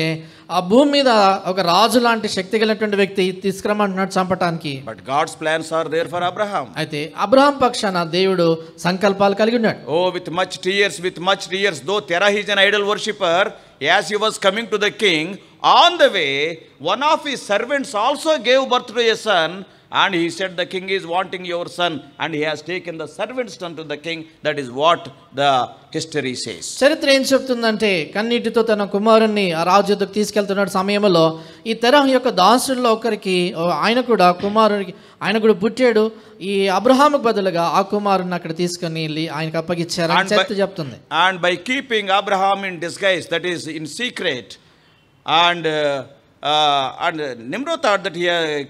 ఆ భూమి మీద ఒక రాజు లాంటి శక్తి కలిగినటువంటి వ్యక్తి తీసుకురమ్మంటున్నాడు చంపటానికి but God's plans are there for Abraham అయితే అబ్రహాం పక్షాన దేవుడు సంకల్పాలు కలిగి ఉన్నాడు oh with much tears with much tears though Terah he's an idol worshipper as he was coming to the king on the way one of he servants also gave birth to a son And he said, The king is wanting your son, and has has the servants servants unto the king. That is what the history says చరిత్ర ఏం చెప్తుందంటే కన్నీటితో తన కుమారుణ్ణి ఆ రాజు ఎదుకు తీసుకెళ్తున్న సమయంలో ఈ తెరహ్ యొక్క దాసుల్లో ఒకరికి ఆయన కూడా కుమారునికి ఆయన కూడా పుట్టాడు ఈ అబ్రహాముకు బదులుగా ఆ కుమారుని అక్కడ తీసుకుని వెళ్ళి ఆయనకు అప్పగించారు చరిత్ర చెప్తుంది and by keeping Abraham in disguise that is in secret and and Nimrod thought that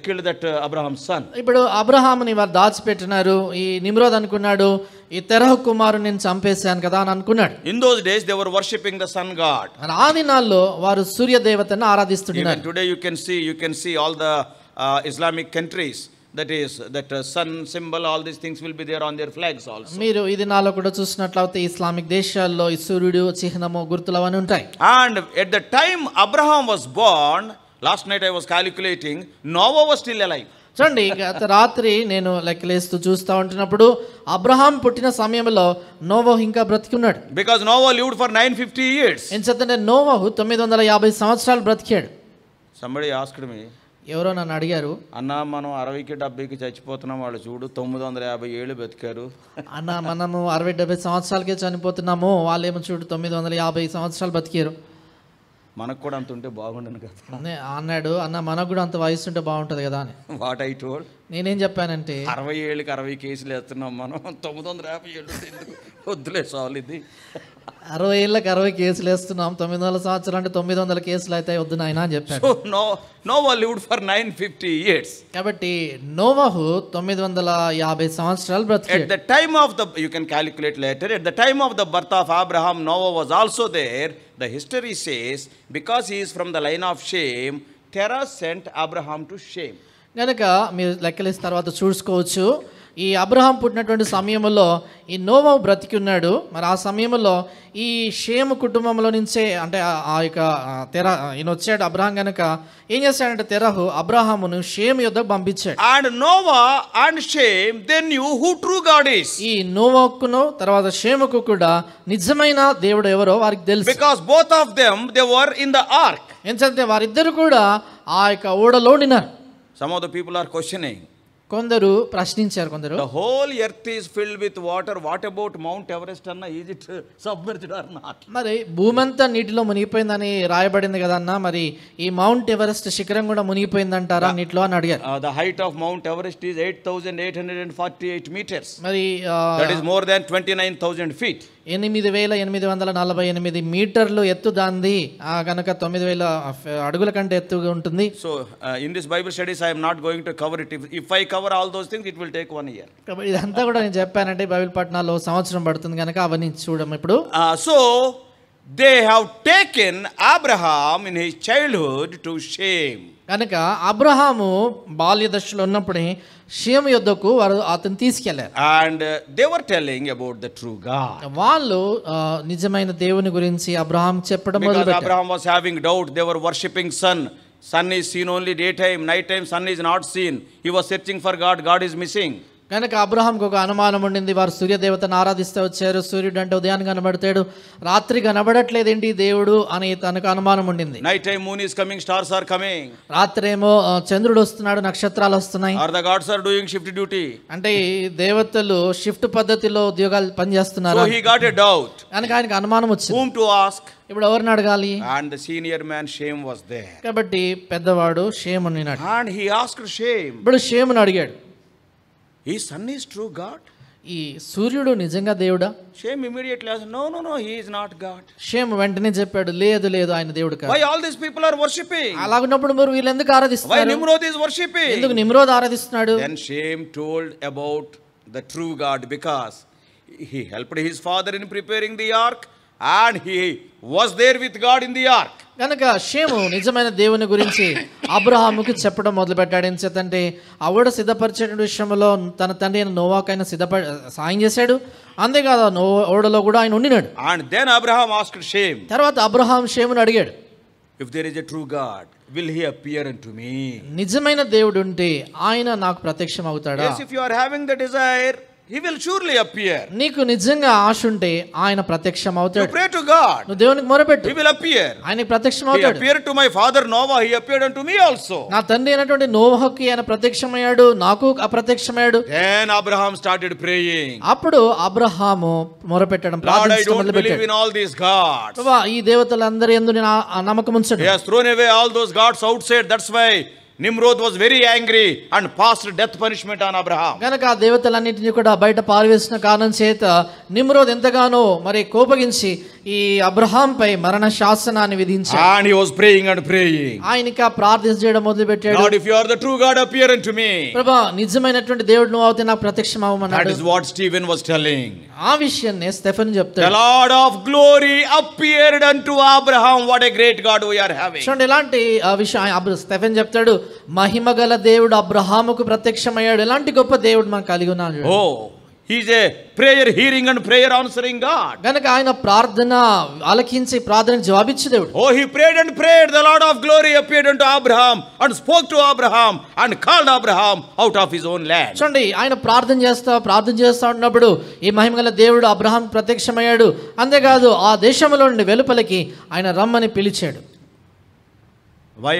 killed that Abraham son ఇప్పుడు అబ్రహాంని వారు దాచిపెట్టినారు ఈ నిమ్రోద్ అనుకున్నాడు ఈ తెరహ కుమారు నేను చంపేశాను కదా అని అనుకున్నాడు in those days they were worshipping the sun god ఆ దినాల్లో వారు సూర్య దేవతను ఆరాధిస్తున్నారు today you can see you can see all the Islamic countries that is that sun symbol all these things will be there on their flags also మీరు ఈ నాలో కూడా చూసినట్లయితే ఇస్లామిక్ దేశాల్లో ఈ సూర్యుడు చిహ్నము గుర్తులు అవన్నీ ఉంటాయి and at the time Abraham was born last night I was calculating Noah was still alive చూడండి గత రాత్రి నేను లెక్కలేస్తూ చూస్తూ ఉంటున్నప్పుడు అబ్రహాం పుట్టిన సమయంలో నోవో ఇంకా బ్రతికున్నాడు because Noah lived for nine fifty years చెప్తే నోవో తొమ్మిది వందల యాభై సంవత్సరాలు బ్రతికాడు సంబడి ఆస్క్డ్ మీ ఎవరో నన్ను అడిగారు అన్న మనం అరవైకి డెబ్బైకి చచ్చిపోతున్నాం వాళ్ళు చూడు తొమ్మిది వందల యాభై ఏళ్ళు బతికారు అన్న మనము అరవై డెబ్బై సంవత్సరాలకే చనిపోతున్నాము వాళ్ళేమో చూడు తొమ్మిది వందల యాభై సంవత్సరాలు బ్రతికారు మనకు కూడా అంత ఉంటే బాగుండను కదా అన్నాడు అన్న మనకు కూడా అంత వయసు ఉంటే బాగుంటుంది కదా అని వాట్ ఐ టోల్ నేనేం చెప్పానంటే అరవై ఏళ్ళకి అరవై కేసులు వేస్తున్నాం మనం తొమ్మిది వందల యాభై ఏళ్ళు వద్దులే సాల్ ఇది అరవై ఏళ్ళకి అరవై కేసులు వేస్తున్నాం తొమ్మిది వందల సంవత్సరాలు అంటే తొమ్మిది వందల కేసులు అయితే వద్దు నాయన అని చెప్పాడు no Noah lived for nine fifty years కాబట్టి నోవాహు తొమ్మిది వందల యాభై సంవత్సరాలు బ్రతికి at the time of the you can calculate later at the time of the birth of Abraham Noah was also there The history says, because he is from the line of shame, Terah sent Abraham to shame. కనుక మీరు లెక్కలేసి తర్వాత చూసుకోవచ్చు ఈ Abraham పుట్టినటువంటి సమయంలో ఈ Noah బ్రతికి ఉన్నాడు మరి ఆ సమయంలో ఈ షేమ్ కుటుంబంలో నుంచే అంటే ఆ యొక్క తెర ఈయన వచ్చాడు అబ్రహాం కనుక ఏం చేశాడంటే తెరహు అబ్రహామును షేమ్ యొక్క పంపించాడు and Noah and Shem then you who true God is ఈ నోవాకును తర్వాత షేముకు కూడా నిజమైన దేవుడు ఎవరో వారికి తెలుసు because both of them they were in the ark ఎందుకంటే వారిద్దరు కూడా ఆ యొక్క ఓడలో ఉన్నారు some of the people are questioning కొందరు ప్రశ్నించారు కొందరు the whole earth is filled with water what about Mount Everest అన్న ఇట్ సబ్మెర్జ్డ్ ఆర్ నాట్ మరి భూమంతా నీటిలో మునిగిపోయిందని రాయబడింది కదా అన్న మరి ఈ మౌంట్ ఎవరెస్ట్ శిఖరం కూడా మునిగిపోయిందంటారా నీటిలో అని అడిగారు the height of Mount Everest is eight thousand eight hundred and forty eight metres మరి that more than twenty nine thousand feet ఎనిమిది వేల ఎనిమిది వందల నలభై ఎనిమిది మీటర్లు ఎత్తు దాంది కనుక తొమ్మిది వేల అడుగుల కంటే ఎత్తుగా ఉంటుంది so in this Bible studies I'm not going to cover it if I cover all those things it will take one year కాబట్టి ఇదంతా కూడా నేను చెప్పానంటే బైబిల్ పట్టణాల్లో సంవత్సరం పడుతుంది కనుక అవన్నీ చూడం ఇప్పుడు so they have taken Abraham in his childhood to Shem కనుక అబ్రహాము బాల్య దశలో ఉన్నప్పుడే షియం యుద్ధకు వారు అతను తీసుకెళ్లారు and they were telling about the true God వాళ్ళు నిజమైన దేవుని గురించి అబ్రహాం చెప్పడం మొదలుపెట్టారు Abraham was having doubt they were worshipping sun sun is seen only day time night time sun is not seen he was searching for God God is missing కనుక అబ్రహాంకు ఒక అనుమానం ఉండింది వారు సూర్యదేవతను ఆరాధిస్తే వచ్చారు సూర్యుడు అంటే ఉదయాన్ని కనబడతాడు రాత్రి కనబడట్లేదు ఏంటి దేవుడు అని తనకు అనుమానం ఉండింది night time moon is coming stars are coming రాత్రి ఏమో చంద్రుడు వస్తున్నాడు నక్షత్రాలు వస్తున్నాయి are the gods are doing shift duty అంటే దేవతలు షిఫ్ట్ పద్ధతిలో ఉద్యోగాలు పనిచేస్తున్నారు so he got a doubt కనుక ఆయనకు అనుమానం వచ్చింది హూమ్ టు ఆస్క్ ఇప్పుడు ఎవరిని అడగాలి and the senior man Shem was there కాబట్టి పెద్దవాడు షేమ్ అని అండ్ హి ఆస్క్డ్ షేమ్ ఇప్పుడు షేమ్ అడిగాడు ఈ సన్ ఈస్ ట్రూ గాడ్ ఈ సూర్యుడు నిజంగా దేవుడా Shem immediately as no no no he is not God Shem వెంటనే చెప్పాడు లేదు లేదు ఆయన దేవుడు కాదు why all this people are worshipping అలా ఉన్నప్పుడు వీళ్ళు ఎందుకు ఆరాధిస్తున్నారు వై నిమ్రోద్ ఇస్ వర్షిపింగ్ ఎందుకు నిమ్రోద్ ఆరాధిస్తున్నాడు then Shem told about the true God because he helped his father in preparing the ark and he was there with God in the ark కనుక Shem నిజమైన దేవుని గురించి అబ్రహాముకి చెప్పడం మొదలుపెట్టాడు ఏం చేతంటే ఆవిడ సిద్ధపరిచే విషయంలో తన తండ్రి అయిన నోవాకైనా సిద్ధప సాయం చేశాడు అంతేకాదు నో ఓడలో కూడా ఆయన ఉండినాడు and then Abraham asked Shem తర్వాత అబ్రహాం షేముని అడిగాడు if there is a true God will he appear and to me నిజమైన దేవుడు ఉంటే ఆయన నాకు ప్రత్యక్షం అవుతాడా if you are having the desire he will surely appear నీకు నిజంగా ఆశ ఉంటే ఆయన ప్రత్యక్షం అవుతాడు ప్రే టు గాడ్ నువ్వు దేవునికి మొరపెట్టు హీ విల్ అపియర్ ఆయన ప్రత్యక్షం అవుతాడు appear to my father Noah he appeared to me also నా తండ్రి అయినటువంటి నోవాహుకి ఆయన ప్రత్యక్షమయ్యాడు నాకు అప్రత్యక్షమయ్యాడు దెన్ అబ్రహాం స్టార్టెడ్ ప్రేయింగ్ అప్పుడు అబ్రహాము మొరపెట్టడం ప్రార్థించడం మొదలుపెట్టాడు ఇన్ ఆల్ దీస్ గాడ్స్ ఈ దేవతలందరి యందు నా నమ్మకం ఉంచండి he has thrown away all those gods outside that's why Nimrod was very angry and passed death punishment on Abraham కనుక ఆ దేవతలన్నింటినీ కూడా బయట పారవేసిన కారణం చేత నిమ్రోద్ ఎంతగానో మరి కోపగించి ఈ పై మరణ శాసనాన్ని విధించాడు and he was praying and praying ఆయన ఇంకా ప్రార్థన చేయడం మొదలు పెట్టాడు God if you are the true God appear to me ప్రభువా నిజమైనటువంటి దేవుడు నువ్వు అవుతే నాకు ప్రత్యక్షం అవ్వమన్నాడు that is what Stephen was telling ఆ విషయాన్ని స్టెఫెన్ చెప్తాడు the Lord of glory appeared అంటు Abraham what a great God we are having చూడండి ఎలాంటి ఆ విషయం స్టెఫెన్ చెప్తాడు మహిమగల దేవుడు అబ్రహాముకు ప్రత్యక్షమయ్యాడు ఎలాంటి గొప్ప దేవుడు మనం కలిగి ఉన్నాడు oh is a prayer hearing and prayer answering God గనక ఆయన ప్రార్థన ఆలకించి ప్రార్థన జవాబిచ్చు దేవుడు oh he prayed and prayed the Lord of glory appeared to Abraham and spoke to Abraham and called Abraham out of his own land చూడండి ఆయన ప్రార్థన చేస్తా ప్రార్థన చేస్తా ఉన్నప్పుడు ఈ మహిమగల దేవుడు అబ్రహాం ప్రత్యక్షమయ్యాడు అంతేకాదు ఆ దేశంలో నుండి వెలుపలికి ఆయన రమ్మని పిలిచాడు why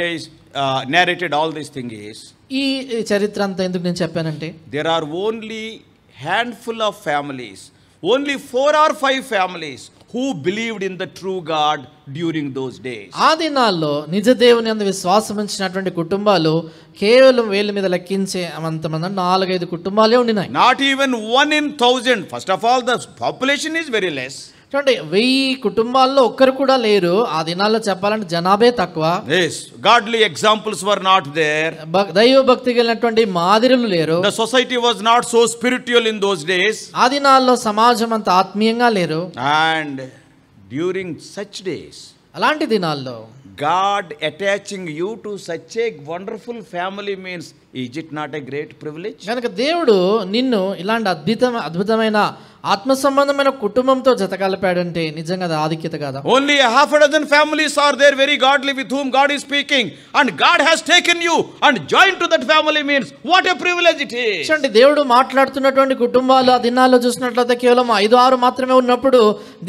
narrated all this thing is ఈ చరిత్ర అంతా ఎందుకు నేను చెప్పానంటే there are only handful of families only four or five families who believed in the true God during those day ఆ దినాల్లో నిజ దేవుని అందు విశ్వాసం ఉంచినటువంటి కుటుంబాలు కేవలం వేల మీద లెక్కించే అంతమంది నాలుగైదు కుటుంబాలే ఉండినాయి not even one in thousand first of all the population is very less చూడండి వెయ్యి కుటుంబాల్లో ఒక్కరు కూడా లేరు ఆ దినాల్లో చెప్పాలంటే జనాభే తక్కువ godly examples were not there దైవ భక్తి కలిగినటువంటి మాదిరులు లేరు the society was not so spiritual in those days ఆ దినాల్లో సమాజం అంత ఆత్మీయంగా లేరు అండ్ డ్యూరింగ్ సచ్ డేస్ అలాంటి దినాల్లో God attaching you to such a wonderful family means is it not a great privilege కనుక దేవుడు నిన్ను ఇలాంటి అద్భుతం అద్భుతమైన ఆత్మ సంబంధమైన కుటుంబంతో జతకలిపాడంటే నిజంగా అది ఆధిక్యత కాదా only half dozen families are there very godly with whom God is speaking and God has taken you and join to that family means what a privilege it is అంటే దేవుడు మాట్లాడుతున్నటువంటి కుటుంబాలు ఆ దినాల్లో చూసినట్లయితే కేవలం ఐదు ఆరు మాత్రమే ఉన్నప్పుడు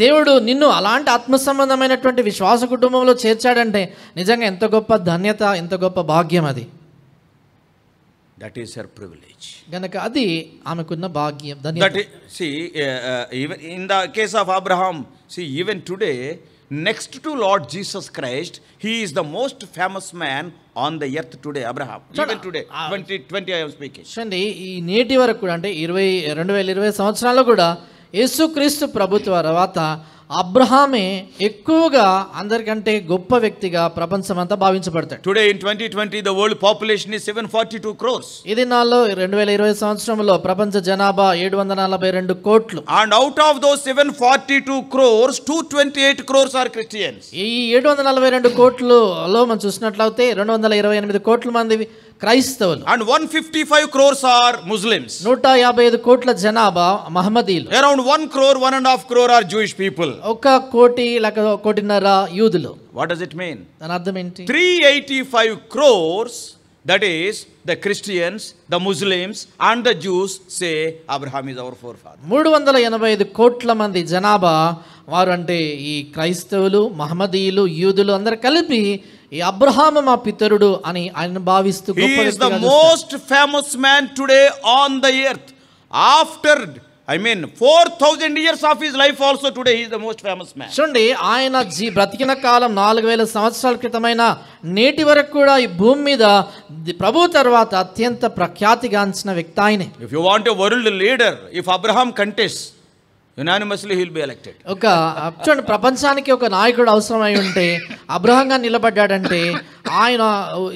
దేవుడు నిన్ను అలాంటి ఆత్మ సంబంధమైనటువంటి విశ్వాస కుటుంబంలో చేర్చాడంటే నిజంగా ఎంత గొప్ప ధన్యత ఎంత గొప్ప భాగ్యం అది దట్ ఈస్ హర్ ప్రివిలేజ్ గనక అది ఆమెకున్న భాగ్యం దాని that see even in the case of Abraham see even today next to Lord Jesus Christ he is the most famous man on the earth today Abraham even today twenty twenty I'm speaking చూడండి ఈ నేటి వరకు కూడా అంటే ఇరవై రెండు వేల ఇరవై సంవత్సరాల్లో కూడా యేసుక్రీస్తు ప్రభుత్వ తర్వాత అబ్రహామే ఎక్కువగా అందరికంటే గొప్ప వ్యక్తిగా ప్రపంచమంతా భావించబడతాడు today in twenty twenty the world population is seven forty two crores ఈ దినాల్లో రెండు వేల ఇరవై సంవత్సరంలో ప్రపంచ జనాభా ఏడు వందల నలభై రెండు కోట్లు and out of those seven forty two crores two twenty eight crores are Christians ఈ ఏడు వందల నలభై రెండు కోట్లు కోట్లలో మనం చూసినట్లయితే రెండు వందల ఇరవై ఎనిమిది కోట్ల మంది క్రైస్తవులు and one fifty five crores are Muslims నూట యాభై ఐదు కోట్ల జనాభా మహమ్మదీలు around one crore one and half crore are Jewish people ఒక కోటి లేక కోటిన్నర యూదులు వాట్ డస్ ఇట్ మీన్ దాని అర్థం ఏంటి three eighty five crores that is the Christians the Muslims and the Jews say Abraham is our forefather మూడు వందల ఎనభై ఐదు కోట్ల మంది జనాభా వారు అంటే ఈ క్రైస్తవులు మహమ్మదీయులు యూదులు అందరు కలిపి ఈ అబ్రహాం మా పితరుడు అని ఆయన భావిస్తూ he is the most famous man today on the earth after I mean four thousand years of his life also today is the most famous man చూడండి ఆయన జీ బ్రతికిన కాలం నాలుగు వేల సంవత్సరాల క్రితమైన నేటి వరకు కూడా ఈ భూమి మీద ప్రభు తర్వాత అత్యంత ప్రఖ్యాతిగాంచిన వ్యక్తి ఆయనే if you want a world leader if Abraham contest unanimously he'll be elected ఒక చూడండి ప్రపంచానికి ఒక నాయకుడు అవసరమై ఉంటే అబ్రహంగా నిలబడ్డాడంటే ఆయన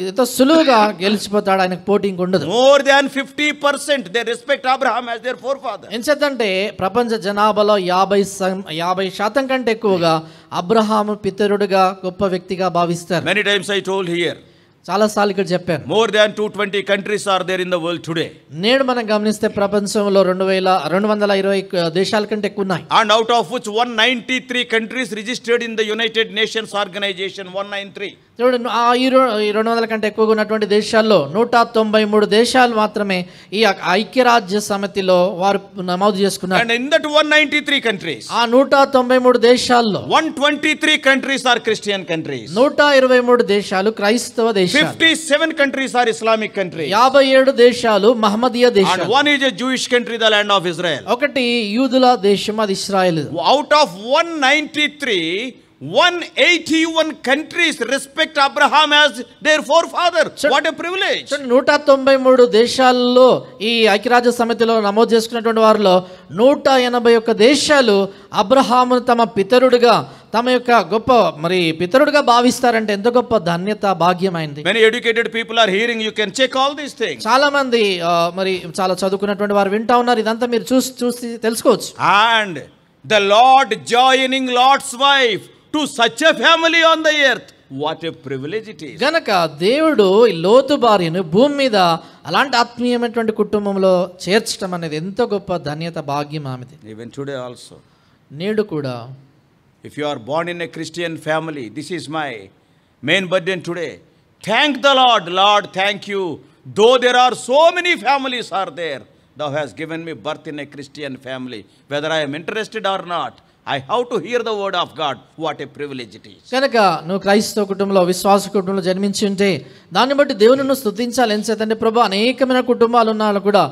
ఎంతో సులువుగా గెలిచిపోతాడు ఆయనకు పోటీంగ్ ఉండదు more than fifty percent they respect Abraham as their forefather ఎంచేతంటే ప్రపంచ జనాభాలో యాభై యాభై శాతం కంటే ఎక్కువగా అబ్రహాము పితరుడుగా గొప్ప వ్యక్తిగా భావిస్తారు many times I told here చాలాసార్లు ఇక్కడ చెప్పాను more than two twenty countries are there in the world today నేడు మనం గమనిస్తే ప్రపంచంలో రెండు వేల రెండు వందల ఇరవై దేశాల కంటే ఎక్కువ ఉన్నాయి and out of which one ninety three countries registered in the United Nations Organisation one nine three చూడండి ఆ ఈ రెండు వందల కంటే ఎక్కువగా ఉన్నటువంటి దేశాల్లో నూట తొంభై మూడు దేశాలు మాత్రమే ఈ ఐక్యరాజ్య సమితిలో వారు నమోదు చేసుకున్నారు అండ్ ఇన్ దట్ 193 కంట్రీస్ ఆ నూట తొంభై మూడు దేశాల్లో 123 కంట్రీస్ ఆర్ క్రిస్టియన్ కంట్రీస్ నూట ఇరవై మూడు దేశాలు క్రైస్తవ దేశాలు 57 కంట్రీస్ ఆర్ ఇస్లామిక్ కంట్రీ యాభై ఏడు దేశాలు మహమ్మదీయ దేశాలు one is a Jewish country the land of Israel ఒకటి యూదుల దేశం అది Israel out of 193 one 181 countries respect Abraham as their forefather. What a privilege. నూట తొంభై మూడు దేశాల్లో ఈ ఐక్యరాజ్య సమితిలో నమోదు చేసుకున్నటువంటి వారిలో నూట ఎనభై ఒక్క దేశాలు అబ్రహామును తమ పితరుడుగా తమ యొక్క గొప్ప మరి పితరుడుగా భావిస్తారంటే ఎంత గొప్ప ధన్యత భాగ్యమైంది many educated people are hearing you can check all these things చాలా మంది మరి చాలా చదువుకున్నటువంటి వారు వింటా ఉన్నారు ఇదంతా మీరు చూసి చూసి తెలుసుకోవచ్చు and the Lord joining Lord's wife to such a family on the earth what a privilege it is గనక దేవుడు లోతు భార్యను భూమి మీద అలాంటి ఆత్మీయమైనటువంటి కుటుంబంలో చేర్చడం అనేది ఎంత గొప్ప ధన్యత భాగ్యం ఆమెది ఈవెన్ టుడే ఆల్సో నేడు కూడా if you are born in a Christian family this is my main burden today thank the Lord Lord thank you though there are so many families are there thou has given me birth in a Christian family whether I'm interested or not I how to hear the word of God what a privilege it is కనుక నువ్వు క్రైస్తవ కుటుంబంలో విశ్వాస కుటుంబంలో జన్మించి ఉంటే దాన్ని బట్టి దేవుని స్థుతించాలి ఏం చేతంటే ప్రభు అనేకమైన కుటుంబాలు ఉన్న కూడా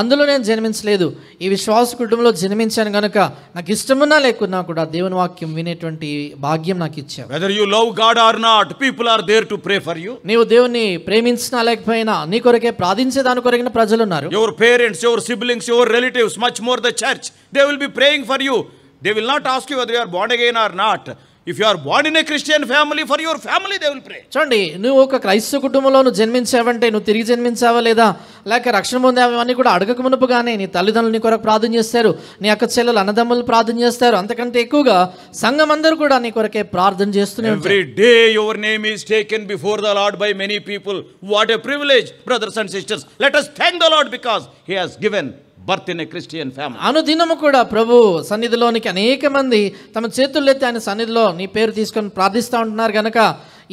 అందులో నేను జన్మించలేదు ఈ విశ్వాస కుటుంబంలో జన్మించాను కనుక నాకు ఇష్టమున్నా లేకున్నా కూడా దేవుని వాక్యం వినేటువంటి భాగ్యం నాకు ఇచ్చావు whether you love God or not people are there to pray for you నీవు దేవుని ప్రేమించినా లేకపోయినా నీ కొరకే ప్రార్థించే దాని కొరకిన ప్రజలు ఉన్నారు your parents your siblings your relatives much more the church they will be praying for you they will not ask you whether you're bond again are not if you're are బాండ్ in a Christian family for your family they will pray చూడండి నువ్వు ఒక క్రైస్తవ కుటుంబంలో నువ్వు జన్మించావంటే నువ్వు తిరిగి జన్మించావా లేదా లేక రక్షణ పొందావు అవన్నీ కూడా అడగక మునుపుగానే నీ తల్లిదండ్రులు నీ కొరకు ప్రార్థన చేస్తారు నీ అక్క చెల్లెలు అన్నదమ్ములు ప్రార్థన చేస్తారు అంతకంటే ఎక్కువగా సంఘం అందరూ కూడా నీ కొరకే ప్రార్థన చేస్తూనే every day your name is taken before the Lord by many people what a privilege brothers and sisters let us thank the Lord because he has given birth in a Christian family అనుదినము కూడా ప్రభు సన్నిధిలోనికి అనేక మంది తమ చేతులెత్తి ఆయన సన్నిధిలో నీ పేరు తీసుకొని ప్రార్థిస్తూ ఉంటున్నారు కనుక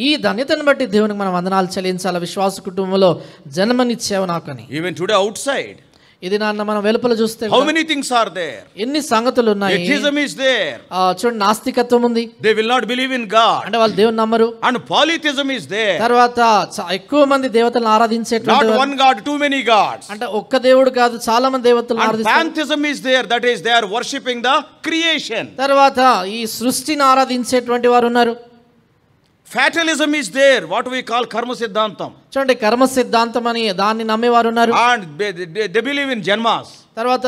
ఈ ధన్యతను బట్టి దేవునికి మనం వందనాలు చెల్లించాలి విశ్వాస కుటుంబంలో నాకు అని ఈవెన్ టుడే అవుట్ సైడ్ ఇది నాన్న మనం వెలుపల చూస్తే how many things are there ఎన్ని సంగతులు ఉన్నాయి ఎథిజం ఇస్ దేర్ చూడండి నాస్తికత్వం ఉంది they will not believe in God అంటే వాళ్ళు దేవుని నమ్మరు అండ్ పాలిథిజం ఇస్ దేర్ తర్వాత ఎక్కువ మంది దేవతలను ఆరాధించేటువంటి not one God too many gods అంటే ఒక్క దేవుడు కాదు చాలా మంది దేవతలను ఆరాధిస్తారు pantheism is there that is they are worshipping the creation తర్వాత ఈ సృష్టిని ఆరాధించేటువంటి వారు ఉన్నారు fatalism is there what we call karma సిద్ధాంతం చూడండి కర్మ సిద్ధాంతం అని దాన్ని నమ్మేవారు ఉన్నారు అండ్ బిలీవ్ ఇన్ జన్మాస్ తర్వాత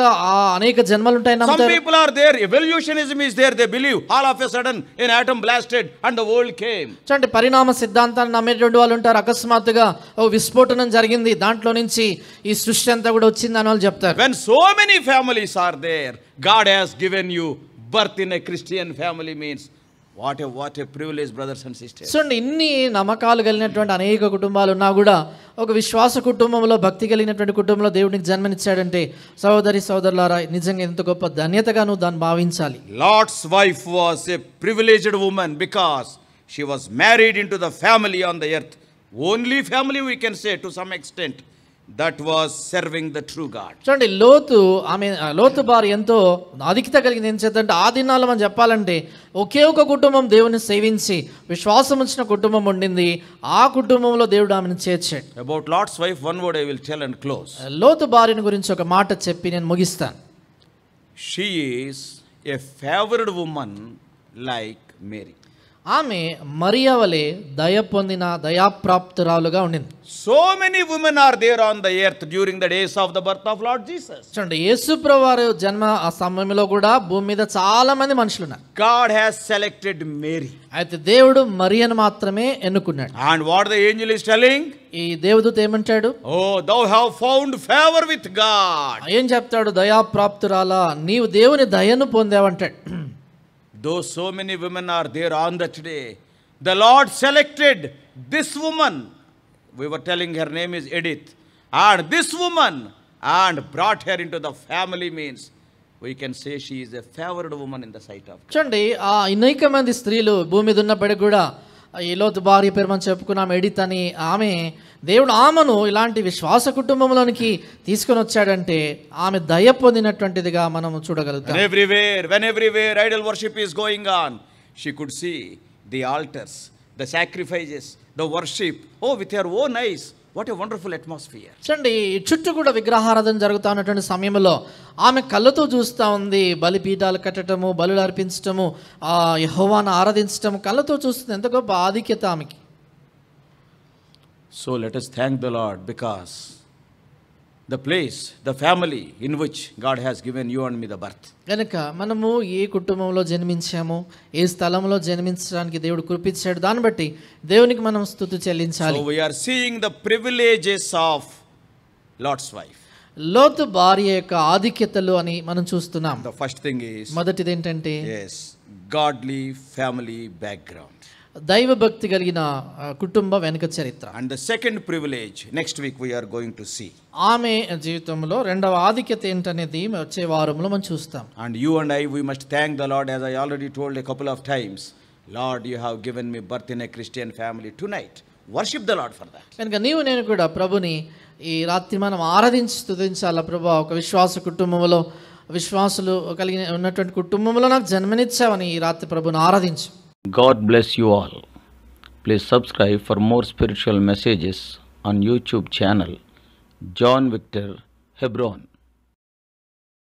అనేక జన్మలు ఉంటాయి some people are there evolutionism is there they believe all of a sudden in atom blasted and the world came చూడండి పరిణామ సిద్ధాంతాన్ని నమ్మేటువంటి వాళ్ళు ఉంటారు అకస్మాత్తుగా ఓ విస్ఫోటనం జరిగింది దాంట్లో నుంచి ఈ సృష్టి అంతా కూడా వచ్చింది అని వాళ్ళు చెప్తారు when so many families are there God has given you birth in a Christian family means what a what a privilege brothers and sisters చూడండి ఇన్ని నమ్మకాలు కలిగినటువంటి అనేక కుటుంబాలు ఉన్నా కూడా ఒక విశ్వాస కుటుంబంలో భక్తి కలిగినటువంటి కుటుంబంలో దేవునికి జన్మనిచ్చాడంటే సహోదరి సహోదరులారా నిజంగా ఎంత గొప్ప ధన్యతగా నువ్వు దాన్ని భావించాలి Lord's wife was a privileged woman because she was married into the family on the earth only family we can say to some extent that was serving the true God చూడండి లోతు ఆమె లోతు bar ఎంతో అధికత కలిగింది ఏం చేద్దంటే ఆ దినాల్లో మనం చెప్పాలంటే ఒకే ఒక కుటుంబం దేవుని సేవించి విశ్వాసం వచ్చిన కుటుంబం ఉండింది ఆ కుటుంబంలో దేవుడు ఆమెను చేర్చాడు about Lot's wife one word I will tell and close లోతు బారిని గురించి ఒక మాట చెప్పి నేను ముగిస్తాను she is a favoured woman like Mary ఆమె మరియవలే దయ పొందిన దయాప్రాప్తురాలుగా ఉండింది so many women are there on the earth during the days of the birth of Lord Jesus చూడండి యేసుప్రభు వారి జన్మ ఆ సమయంలో కూడా భూమి మీద చాలా మంది మనుషులు ఉన్నారు గాడ్ హ్యాస్ సెలెక్టెడ్ మేరీ అయితే దేవుడు మరియను మాత్రమే ఎన్నుకున్నాడు and what the angel is telling ఈ దేవదూత ఏమంటాడు O thou have found favour with God ఏం చెప్తాడు దయాప్రాప్తురాలా నీవు దేవుని దయను పొందావంటాడు Though so many women are there on that day, the Lord selected this woman. We were telling her name is Edith. And this woman and brought her into the family means we can say she is a favored woman in the sight of ఆ ఈ భార్య పేరు మనం చెప్పుకున్నాం Edith అని ఆమె దేవుడు ఆమెను ఇలాంటి విశ్వాస కుటుంబంలోనికి తీసుకుని వచ్చాడంటే ఆమె దయ పొందినటువంటిదిగా మనం చూడగలుగుతాం everywhere when everywhere idol worship is going on she could see the altars the sacrifices the worship oh with your oh nice what a wonderful atmosphere చూడండి చుట్టూ కూడా విగ్రహారాధన జరుగుతూ ఉన్నటువంటి సమయంలో ఆమె కళ్ళతో చూస్తూ ఉంది బలిపీఠాలు కట్టడము బలులు అర్పించటము ఆ యహోవాను ఆరాధించటము కళ్ళతో చూస్తుంది ఎంత గొప్ప ఆధిక్యత ఆమెకి so let us thank the Lord because the place the family in which God has given you and me the birth కనుక మనము ఏ కుటుంబంలో జన్మించాము ఏ స్థలంలో జన్మించడానికి దేవుడు కురిపించాడు దాన్ని బట్టి దేవునికి మనం స్థుతి చెల్లించాలి we are seeing the privileges of Lot's wife లోతు భార్య యొక్క ఆధిక్యతలు అని మనం చూస్తున్నాం ఫస్ట్ థింగ్ మొదటిది ఏంటంటే గాడ్లీ ఫ్యామిలీ బ్యాక్గ్రౌండ్ దైవభక్తి కలిగిన కుటుంబ వెనుక చరిత్ర and the second privilege next week we are going to see ఆమె జీవితంలో రెండవ ఆధిక్యత ఏంటనేది వచ్చే వారంలో మనం చూస్తాం and you and I we must thank the Lord as I already told a couple of times Lord you have given me birth in a Christian family tonight worship the Lord for that కనుక నీవు నేను కూడా ప్రభుని ఈ రాత్రి మనం ఆరాధించి స్తుతించాల ప్రభు ఒక విశ్వాస కుటుంబంలో విశ్వాసులు కలిగిన ఉన్నటువంటి కుటుంబంలో నాకు జన్మనిచ్చావని ఈ రాత్రి ప్రభుని ఆరాధించు God bless you all. Please subscribe for more spiritual messages on YouTube channel John Victor Hebron.